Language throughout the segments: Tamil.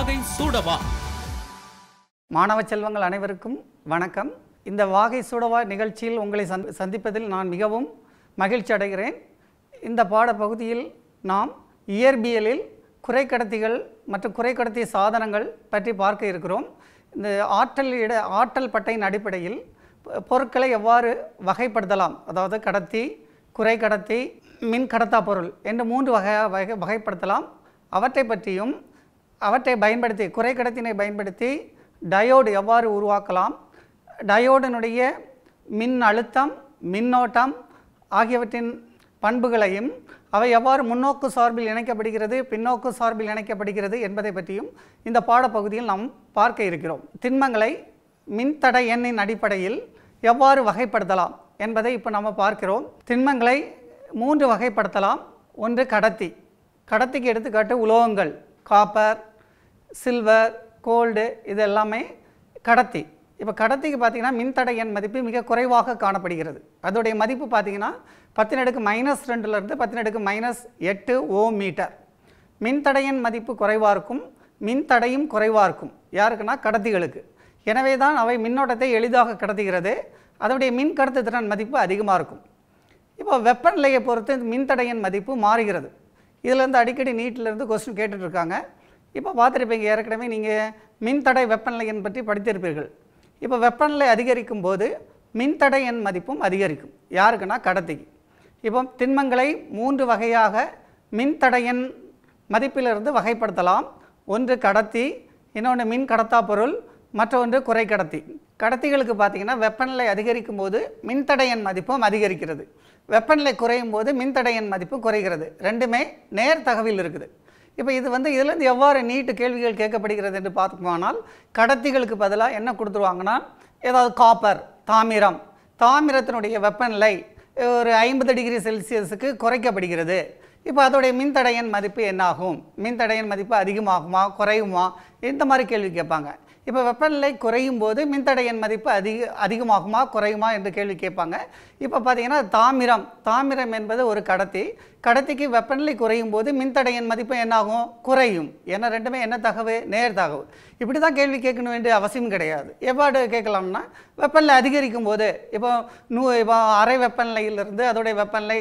வாகை சூடவா மாணவ செல்வங்கள் அனைவருக்கும் வணக்கம் இந்த வாகை சூடவா நிகழ்ச்சியில் உங்களை சந்திப்பதில் நான் மிகவும் மகிழ்ச்சி அடைகிறேன் இந்த பாடப்பகுதியில் நாம் இயற்பியலில் குறை கடத்திகள் மற்றும் குறை கடத்திய சாதனங்கள் பற்றி பார்க்க இருக்கிறோம் இந்த ஆற்றல் இட ஆற்றல் பட்டையின் அடிப்படையில் பொருட்களை எவ்வாறு வகைப்படுத்தலாம் அதாவது கடத்தி குறை கடத்தி மின் கடத்தா பொருள் என்று மூன்று வகையாக வகை வகைப்படுத்தலாம் அவற்றை பற்றியும் அவற்றை பயன்படுத்தி குறை கடத்தினை பயன்படுத்தி டயோடு எவ்வாறு உருவாக்கலாம் டயோடினுடைய மின் அழுத்தம் மின்னோட்டம் ஆகியவற்றின் பண்புகளையும் அவை எவ்வாறு முன்னோக்கு சார்பில் இணைக்கப்படுகிறது பின்னோக்கு சார்பில் இணைக்கப்படுகிறது என்பதை பற்றியும் இந்த பாடப்பகுதியில் நாம் பார்க்க இருக்கிறோம் திண்மங்களை மின்தடை எண்ணின் அடிப்படையில் எவ்வாறு வகைப்படுத்தலாம் என்பதை இப்போ நம்ம பார்க்கிறோம் திண்மங்களை மூன்று வகைப்படுத்தலாம் ஒன்று கடத்தி கடத்திக்கு எடுத்துக்காட்டு உலோகங்கள் காப்பர் சில்வர் கோல்டு இது எல்லாமே கடத்தி இப்போ கடத்திக்கு பார்த்திங்கன்னா மின்தடை எண் மதிப்பு மிக குறைவாக காணப்படுகிறது அதோடைய மதிப்பு பார்த்திங்கன்னா பத்தினடுக்கு மைனஸ் ரெண்டுலேருந்து பத்தினடுக்கு மைனஸ் எட்டு ஓ மீட்டர் மின்தடையின் மதிப்பு குறைவாக இருக்கும் மின்தடையும் குறைவாக இருக்கும் யாருக்குன்னா கடத்திகளுக்கு எனவே தான் அவை மின்னோட்டத்தை எளிதாக கடத்துகிறது அதனுடைய மின் கடத்து திறன் மதிப்பு அதிகமாக இருக்கும் இப்போ வெப்பநிலையை பொறுத்து மின்தடையின் மதிப்பு மாறுகிறது இதிலேருந்து அடிக்கடி நீட்டிலேருந்து கொஸ்டின் கேட்டுட்ருக்காங்க இப்போ பார்த்துருப்பீங்க ஏற்கனவே நீங்கள் மின்தடை வெப்பநிலையின் பற்றி படித்திருப்பீர்கள் இப்போ வெப்பநிலை அதிகரிக்கும் போது மின்தடை எண் மதிப்பும் அதிகரிக்கும் யாருக்குன்னா கடத்திக்கு இப்போ திண்மங்களை மூன்று வகையாக மின்தடையின் மதிப்பிலிருந்து வகைப்படுத்தலாம் ஒன்று கடத்தி இன்னொன்று மின் கடத்தா பொருள் மற்றொன்று குறை கடத்தி கடத்திகளுக்கு பார்த்திங்கன்னா வெப்பநிலை அதிகரிக்கும் போது மின்தடையின் மதிப்பும் அதிகரிக்கிறது வெப்பநிலை குறையும் போது மின்தடையின் மதிப்பு குறைகிறது ரெண்டுமே நேர் தகவில் இருக்குது இப்போ இது வந்து இதுலேருந்து எவ்வாறு நீட்டு கேள்விகள் கேட்கப்படுகிறது என்று பார்த்துக்குமானால் கடத்திகளுக்கு பதிலாக என்ன கொடுத்துருவாங்கன்னா ஏதாவது காப்பர் தாமிரம் தாமிரத்தினுடைய வெப்பநிலை ஒரு ஐம்பது டிகிரி செல்சியஸுக்கு குறைக்கப்படுகிறது இப்போ அதோடைய மின்தடையின் மதிப்பு என்னாகும் மின்தடையின் மதிப்பு அதிகமாகுமா குறையுமா இந்த மாதிரி கேள்வி கேட்பாங்க இப்போ வெப்பநிலை குறையும் போது மின்தடையின் மதிப்பு அதிக அதிகமாகுமா குறையுமா என்று கேள்வி கேட்பாங்க இப்போ பார்த்தீங்கன்னா தாமிரம் தாமிரம் என்பது ஒரு கடத்தி கடத்திக்கு வெப்பநிலை குறையும் போது மின்தடையின் மதிப்பு என்னாகும் குறையும் ஏன்னா ரெண்டுமே என்ன தகவு நேர் தகவு இப்படி தான் கேள்வி கேட்கணும் வேண்டிய அவசியம் கிடையாது எவ்வாறு கேட்கலாம்னா வெப்பநிலை அதிகரிக்கும் போது இப்போ நூ இப்போ அரை வெப்பநிலையிலிருந்து அதோடைய வெப்பநிலை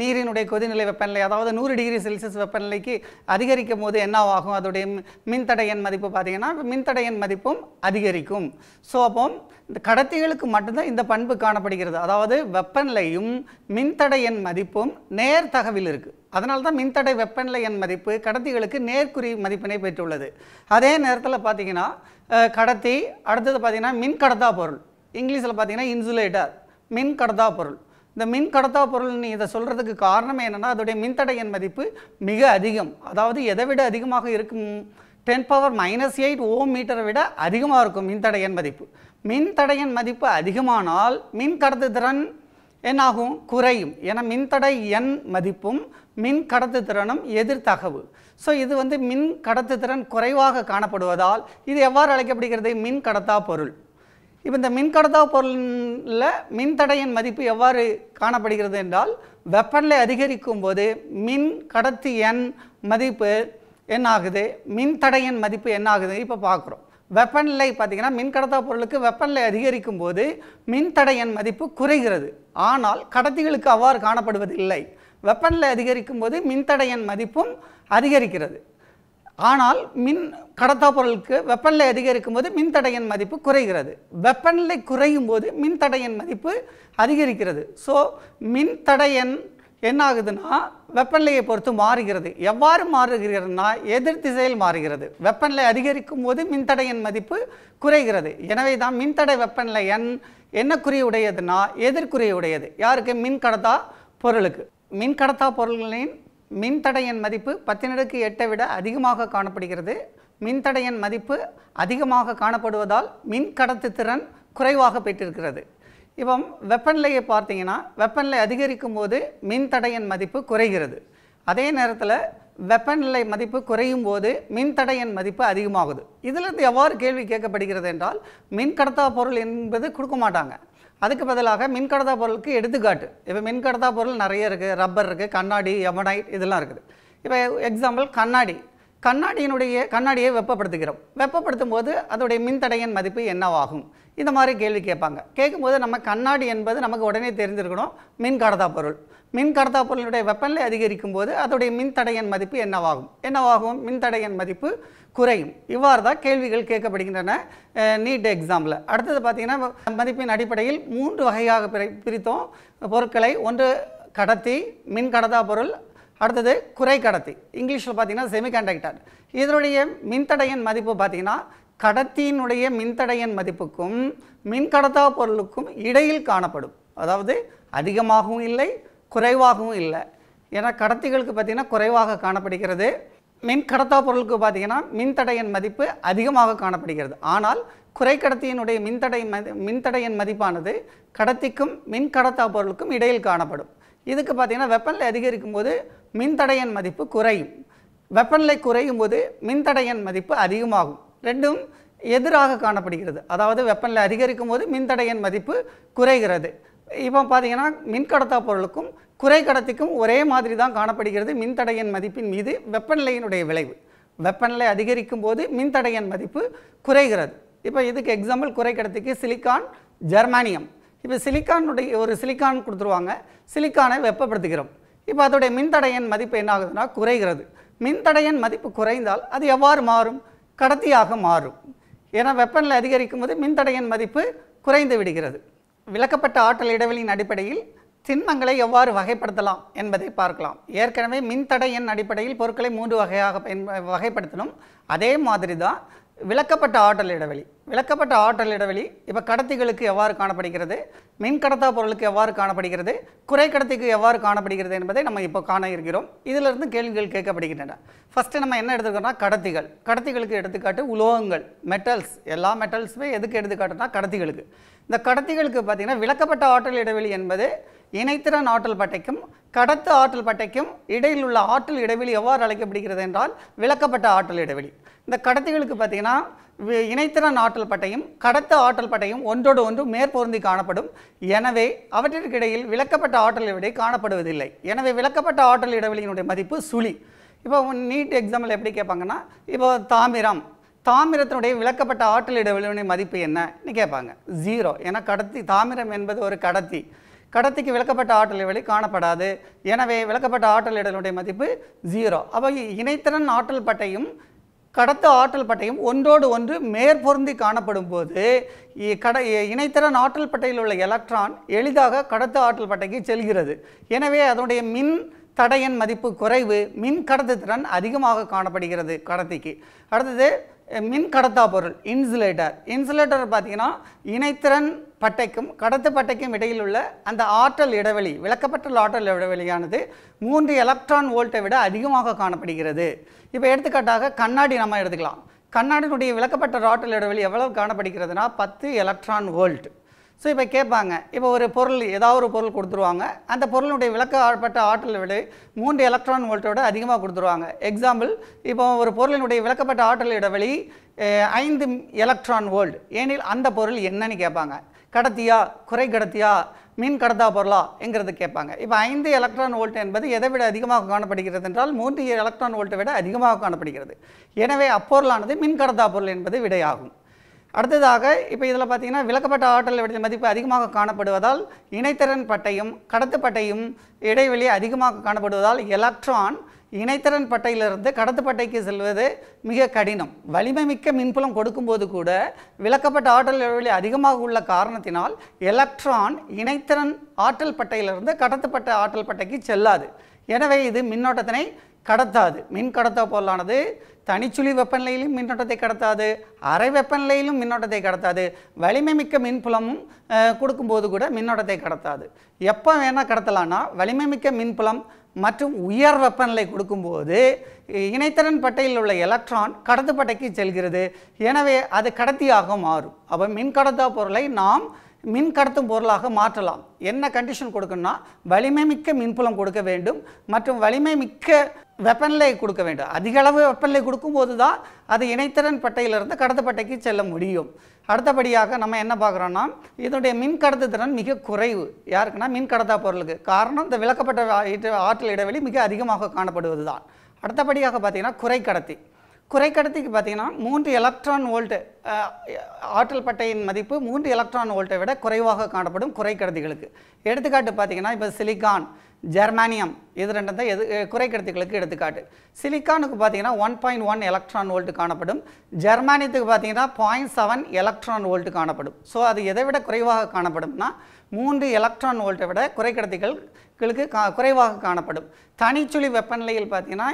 நீரினுடைய கொதிநிலை வெப்பநிலை அதாவது நூறு டிகிரி செல்சியஸ் வெப்பநிலைக்கு அதிகரிக்கும் போது என்ன ஆகும் அதோடைய மின்தடையின் மதிப்பு பார்த்தீங்கன்னா மின்தடையின் மதிப்பும் அதிகரிக்கும் ஸோ அப்போ இந்த கடத்திகளுக்கு மட்டும்தான் இந்த பண்பு காணப்படுகிறது அதாவது வெப்பநிலையும் மின்தடை எண் மதிப்பும் நேர்த்தகவில் இருக்குது அதனால்தான் தான் மின்தடை வெப்பநிலை எண் மதிப்பு கடத்திகளுக்கு நேர்குறி மதிப்பினை பெற்றுள்ளது அதே நேரத்தில் பார்த்திங்கன்னா கடத்தி அடுத்தது பார்த்திங்கன்னா மின் கடத்தா பொருள் இங்கிலீஷில் பார்த்திங்கன்னா இன்சுலேட்டர் மின் கடத்தா பொருள் இந்த மின் கடத்தா பொருள் நீ இதை சொல்கிறதுக்கு காரணம் என்னென்னா அதோடைய மின்தடையின் மதிப்பு மிக அதிகம் அதாவது எதை விட அதிகமாக இருக்கும் ten power minus eight ohm மீட்டரை விட அதிகமாக இருக்கும் மின்தடையின் மதிப்பு மின்தடையின் மதிப்பு அதிகமானால் மின் கடத்து திறன் என்னாகும் குறையும் ஏன்னா மின்தடை எண் மதிப்பும் மின் கடத்து திறனும் எதிர் தகவு ஸோ இது வந்து மின் கடத்து திறன் குறைவாக காணப்படுவதால் இது எவ்வாறு அழைக்கப்படுகிறது மின் கடத்தா பொருள் இப்போ இந்த மின்கடத்தா பொருளில் மின்தடையின் மதிப்பு எவ்வாறு காணப்படுகிறது என்றால் வெப்பநிலை அதிகரிக்கும் போது மின் கடத்தி எண் மதிப்பு என்ன ஆகுது மின்தடையின் மதிப்பு என்ன ஆகுது இப்போ பார்க்குறோம் வெப்பநிலை பார்த்திங்கன்னா மின்கடத்தா பொருளுக்கு வெப்பநிலை அதிகரிக்கும் போது மின்தடையின் மதிப்பு குறைகிறது ஆனால் கடத்திகளுக்கு அவ்வாறு காணப்படுவதில்லை வெப்பநிலை அதிகரிக்கும் போது மின்தடையின் மதிப்பும் அதிகரிக்கிறது ஆனால் மின் கடத்தா பொருளுக்கு வெப்பநிலை அதிகரிக்கும் போது மின்தடையின் மதிப்பு குறைகிறது வெப்பநிலை குறையும் போது மின்தடையின் மதிப்பு அதிகரிக்கிறது ஸோ மின்தடையன் என்ன ஆகுதுன்னா வெப்பநிலையை பொறுத்து மாறுகிறது எவ்வாறு மாறுகிறதுனா எதிர் திசையில் மாறுகிறது வெப்பநிலை அதிகரிக்கும் போது மின்தடையின் மதிப்பு குறைகிறது எனவே தான் மின்தடை வெப்பநிலை எண் என்ன குறியுடையதுன்னா எதிர்குறியுடையது யாருக்கு மின்கடத்தா பொருளுக்கு மின்கடத்தா பொருள்களின் மின்தடையின் மதிப்பு பத்தினடுக்கு எட்டை விட அதிகமாக காணப்படுகிறது மின்தடையின் மதிப்பு அதிகமாக காணப்படுவதால் மின்கடத்து திறன் குறைவாக பெற்றிருக்கிறது இப்போ வெப்பநிலையை பார்த்தீங்கன்னா வெப்பநிலை அதிகரிக்கும் போது மின்தடையின் மதிப்பு குறைகிறது அதே நேரத்தில் வெப்பநிலை மதிப்பு குறையும் போது மின்தடையின் மதிப்பு அதிகமாகுது இதிலிருந்து எவ்வாறு கேள்வி கேட்கப்படுகிறது என்றால் மின்கடத்தா பொருள் என்பது கொடுக்க மாட்டாங்க அதுக்கு பதிலாக மின்கடத்தா பொருளுக்கு எடுத்துக்காட்டு இப்போ மின்கடத்தா பொருள் நிறைய இருக்குது ரப்பர் இருக்குது கண்ணாடி எமனைட் இதெல்லாம் இருக்குது இப்போ எக்ஸாம்பிள் கண்ணாடி கண்ணாடியினுடைய கண்ணாடியை வெப்பப்படுத்துகிறோம் வெப்பப்படுத்தும் போது அதோடைய மின்தடையின் மதிப்பு என்னவாகும் இந்த மாதிரி கேள்வி கேட்பாங்க கேட்கும்போது நம்ம கண்ணாடி என்பது நமக்கு உடனே தெரிஞ்சிருக்கணும் மின் கடத்தா பொருள் மின் கடத்தா பொருளினுடைய வெப்பநிலை அதிகரிக்கும் போது அதோடைய மின்தடையின் மதிப்பு என்னவாகும் என்னவாகும் மின்தடையின் மதிப்பு குறையும் இவ்வாறு தான் கேள்விகள் கேட்கப்படுகின்றன நீட் எக்ஸாமில் அடுத்தது பார்த்திங்கன்னா மதிப்பின் அடிப்படையில் மூன்று வகையாக பிரித்தோம் பொருட்களை ஒன்று கடத்தி மின் கடத்தா பொருள் அடுத்தது குறை கடத்தி இங்கிலீஷில் பார்த்தீங்கன்னா செமிகண்டக்டர் இதனுடைய மின்தடையின் மதிப்பு பார்த்தீங்கன்னா கடத்தியினுடைய மின்தடையின் மதிப்புக்கும் மின்கடத்தா பொருளுக்கும் இடையில் காணப்படும் அதாவது அதிகமாகவும் இல்லை குறைவாகவும் இல்லை ஏன்னா கடத்திகளுக்கு பார்த்திங்கன்னா குறைவாக காணப்படுகிறது மின் கடத்தா பொருளுக்கு பார்த்திங்கன்னா மின்தடையின் மதிப்பு அதிகமாக காணப்படுகிறது ஆனால் குறை கடத்தியினுடைய மின்தடை மதி மின்தடையின் மதிப்பானது கடத்திக்கும் மின்கடத்தா பொருளுக்கும் இடையில் காணப்படும் இதுக்கு பார்த்திங்கன்னா வெப்பநிலை அதிகரிக்கும் போது மின்தடையின் மதிப்பு குறையும் வெப்பநிலை குறையும் போது மின்தடையின் மதிப்பு அதிகமாகும் ரெண்டும் எதிராக காணப்படுகிறது அதாவது வெப்பநிலை அதிகரிக்கும் போது மின்தடையின் மதிப்பு குறைகிறது இப்போ பார்த்தீங்கன்னா மின்கடத்தா பொருளுக்கும் குறை கடத்திக்கும் ஒரே மாதிரி தான் காணப்படுகிறது மின்தடையின் மதிப்பின் மீது வெப்பநிலையினுடைய விளைவு வெப்பநிலை அதிகரிக்கும் போது மின்தடையின் மதிப்பு குறைகிறது இப்போ இதுக்கு எக்ஸாம்பிள் குறை கடத்திக்கு சிலிக்கான் ஜெர்மானியம் இப்போ சிலிக்கானுடைய ஒரு சிலிக்கான் கொடுத்துருவாங்க சிலிக்கானை வெப்பப்படுத்துகிறோம் இப்போ அதோடைய மின்தடையின் மதிப்பு என்ன ஆகுதுன்னா குறைகிறது மின்தடையின் மதிப்பு குறைந்தால் அது எவ்வாறு மாறும் கடத்தியாக மாறும் ஏன்னா வெப்பநிலை அதிகரிக்கும் போது மின்தடையின் மதிப்பு குறைந்து விடுகிறது விளக்கப்பட்ட ஆற்றல் இடைவெளியின் அடிப்படையில் திண்மங்களை எவ்வாறு வகைப்படுத்தலாம் என்பதை பார்க்கலாம் ஏற்கனவே மின்தடையின் அடிப்படையில் பொருட்களை மூன்று வகையாக பயன் வகைப்படுத்தணும் அதே மாதிரி தான் விளக்கப்பட்ட ஆற்றல் இடைவெளி விளக்கப்பட்ட ஆற்றல் இடைவெளி இப்போ கடத்திகளுக்கு எவ்வாறு காணப்படுகிறது மின் கடத்தா பொருளுக்கு எவ்வாறு காணப்படுகிறது குறை கடத்திக்கு எவ்வாறு காணப்படுகிறது என்பதை நம்ம இப்போ காண இருக்கிறோம் இதிலிருந்து கேள்விகள் கேட்கப்படுகின்றன ஃபஸ்ட்டு நம்ம என்ன எடுத்துக்கிறோம்னா கடத்திகள் கடத்திகளுக்கு எடுத்துக்காட்டு உலோகங்கள் மெட்டல்ஸ் எல்லா மெட்டல்ஸுமே எதுக்கு எடுத்துக்காட்டுனா கடத்திகளுக்கு இந்த கடத்திகளுக்கு பார்த்திங்கன்னா விளக்கப்பட்ட ஆற்றல் இடைவெளி என்பது இணைத்திறன் ஆற்றல் பட்டைக்கும் கடத்து ஆற்றல் பட்டைக்கும் இடையில் உள்ள ஆற்றல் இடைவெளி எவ்வாறு அழைக்கப்படுகிறது என்றால் விளக்கப்பட்ட ஆற்றல் இடைவெளி இந்த கடத்திகளுக்கு பார்த்தீங்கன்னா இணைத்திறன் ஆற்றல் பட்டையும் கடத்த ஆற்றல் பட்டையும் ஒன்றோடு ஒன்று மேற்பொருந்தி காணப்படும் எனவே அவற்றிற்கிடையில் விளக்கப்பட்ட ஆற்றல் இடைவெளி காணப்படுவதில்லை எனவே விளக்கப்பட்ட ஆற்றல் இடைவெளியினுடைய மதிப்பு சுழி இப்போ நீட் எக்ஸாம்பிள் எப்படி கேட்பாங்கன்னா இப்போ தாமிரம் தாமிரத்தினுடைய விளக்கப்பட்ட ஆற்றல் இடைவெளியுடைய மதிப்பு என்னன்னு கேட்பாங்க ஜீரோ ஏன்னா கடத்தி தாமிரம் என்பது ஒரு கடத்தி கடத்திக்கு விளக்கப்பட்ட ஆற்றல் இடைவெளி காணப்படாது எனவே விளக்கப்பட்ட ஆற்றல் இடைவெளியுடைய மதிப்பு ஜீரோ அப்போ இணைத்திறன் ஆற்றல் பட்டையும் கடத்த ஆற்றல் பட்டையும் ஒன்றோடு ஒன்று மேற்பொருந்தி காணப்படும் போது கட இணைத்திறன் ஆற்றல் பட்டையில் உள்ள எலக்ட்ரான் எளிதாக கடத்த ஆற்றல் பட்டைக்கு செல்கிறது எனவே அதனுடைய மின் தடையின் மதிப்பு குறைவு மின் கடத்துத்திறன் அதிகமாக காணப்படுகிறது கடத்திக்கு அடுத்தது மின் கடத்தா பொருள் இன்சுலேட்டர் இன்சுலேட்டர் பார்த்தீங்கன்னா இணைத்திறன் பட்டைக்கும் கடத்து பட்டைக்கும் இடையில் உள்ள அந்த ஆற்றல் இடைவெளி விளக்கப்பட்ட ஆற்றல் இடைவெளியானது மூன்று எலக்ட்ரான் வோல்ட்டை விட அதிகமாக காணப்படுகிறது இப்போ எடுத்துக்காட்டாக கண்ணாடி நம்ம எடுத்துக்கலாம் கண்ணாடியினுடைய விளக்கப்பட்ட ஆற்றல் இடைவெளி எவ்வளவு காணப்படுகிறதுனா பத்து எலக்ட்ரான் வோல்ட் ஸோ இப்போ கேட்பாங்க இப்போ ஒரு பொருள் ஏதாவது ஒரு பொருள் கொடுத்துருவாங்க அந்த பொருளுடைய விளக்க ஆட்பட்ட ஆற்றல் விட மூன்று எலக்ட்ரான் வோல்ட்டோட அதிகமாக கொடுத்துருவாங்க எக்ஸாம்பிள் இப்போ ஒரு பொருளினுடைய விளக்கப்பட்ட ஆற்றல் இடைவெளி ஐந்து எலக்ட்ரான் வோல்ட் ஏனில் அந்த பொருள் என்னன்னு கேட்பாங்க கடத்தியா குறை கடத்தியா மின் கடத்தா பொருளா என்கிறது கேட்பாங்க இப்போ ஐந்து எலக்ட்ரான் வோல்ட் என்பது எதை விட அதிகமாக காணப்படுகிறது என்றால் மூன்று எலக்ட்ரான் வோல்ட்டை விட அதிகமாக காணப்படுகிறது எனவே அப்பொருளானது மின் கடத்தா பொருள் என்பது விடையாகும் அடுத்ததாக இப்போ இதில் பார்த்தீங்கன்னா விளக்கப்பட்ட ஆற்றல் விட மதிப்பு அதிகமாக காணப்படுவதால் இணைத்திறன் பட்டையும் கடத்துப்பட்டையும் இடைவெளி அதிகமாக காணப்படுவதால் எலக்ட்ரான் இணைத்திறன் பட்டையிலிருந்து கடத்துப்பட்டைக்கு செல்வது மிக கடினம் வலிமை மிக்க மின்புலம் கொடுக்கும்போது கூட விளக்கப்பட்ட ஆற்றல் இடைவெளி அதிகமாக உள்ள காரணத்தினால் எலக்ட்ரான் இணைத்திறன் ஆற்றல் பட்டையிலிருந்து கடத்துப்பட்ட ஆற்றல் பட்டைக்கு செல்லாது எனவே இது மின்னோட்டத்தினை கடத்தாது மின் கடத்த பொருளானது தனிச்சுழி வெப்பநிலையிலும் மின்னோட்டத்தை கடத்தாது அரை வெப்பநிலையிலும் மின்னோட்டத்தை கடத்தாது வலிமை மிக்க மின்புலமும் கொடுக்கும்போது கூட மின்னோட்டத்தை கடத்தாது எப்போ வேணால் கடத்தலான்னா வலிமை மிக்க மின்புலம் மற்றும் உயர் வெப்பநிலை கொடுக்கும்போது இணைத்திறன் பட்டையில் உள்ள எலக்ட்ரான் கடத்து பட்டைக்கு செல்கிறது எனவே அது கடத்தியாக மாறும் அப்போ மின் பொருளை நாம் மின் கடத்தும் பொருளாக மாற்றலாம் என்ன கண்டிஷன் கொடுக்குன்னா வலிமை மிக்க மின்புலம் கொடுக்க வேண்டும் மற்றும் வலிமை மிக்க வெப்பநிலை கொடுக்க வேண்டும் அதிக அளவு வெப்பநிலை கொடுக்கும்போது தான் அது இணைத்திறன் பட்டையிலிருந்து கடத்தப்பட்டைக்கு செல்ல முடியும் அடுத்தபடியாக நம்ம என்ன பார்க்குறோன்னா இதனுடைய மின் திறன் மிக குறைவு யாருக்குன்னா மின் கடத்தா பொருளுக்கு காரணம் இந்த விளக்கப்பட்ட ஆற்றல் இடைவெளி மிக அதிகமாக காணப்படுவது தான் அடுத்தபடியாக பார்த்திங்கன்னா குறை கடத்தி குறை கடத்திக்கு பார்த்திங்கன்னா மூன்று எலக்ட்ரான் வோல்ட்டு ஆற்றல் பட்டையின் மதிப்பு மூன்று எலக்ட்ரான் வோல்ட்டை விட குறைவாக காணப்படும் குறை கடத்திகளுக்கு எடுத்துக்காட்டு பார்த்திங்கன்னா இப்போ சிலிக்கான் ஜெர்மானியம் இது ரெண்டு தான் எது குறைக்கடத்திகளுக்கு எடுத்துக்காட்டு சிலிக்கானுக்கு பார்த்தீங்கன்னா one point one electron volt காணப்படும் ஜெர்மானியத்துக்கு பார்த்தீங்கன்னா பாயிண்ட் செவன் எலக்ட்ரான் வோல்ட்டு காணப்படும் ஸோ அது எதை விட குறைவாக காணப்படும்னா மூன்று எலக்ட்ரான் வோல்ட்டை விட குறைக்கடத்திகளுக்கு கா குறைவாக காணப்படும் தனிச்சுழி வெப்பநிலையில் பார்த்தீங்கன்னா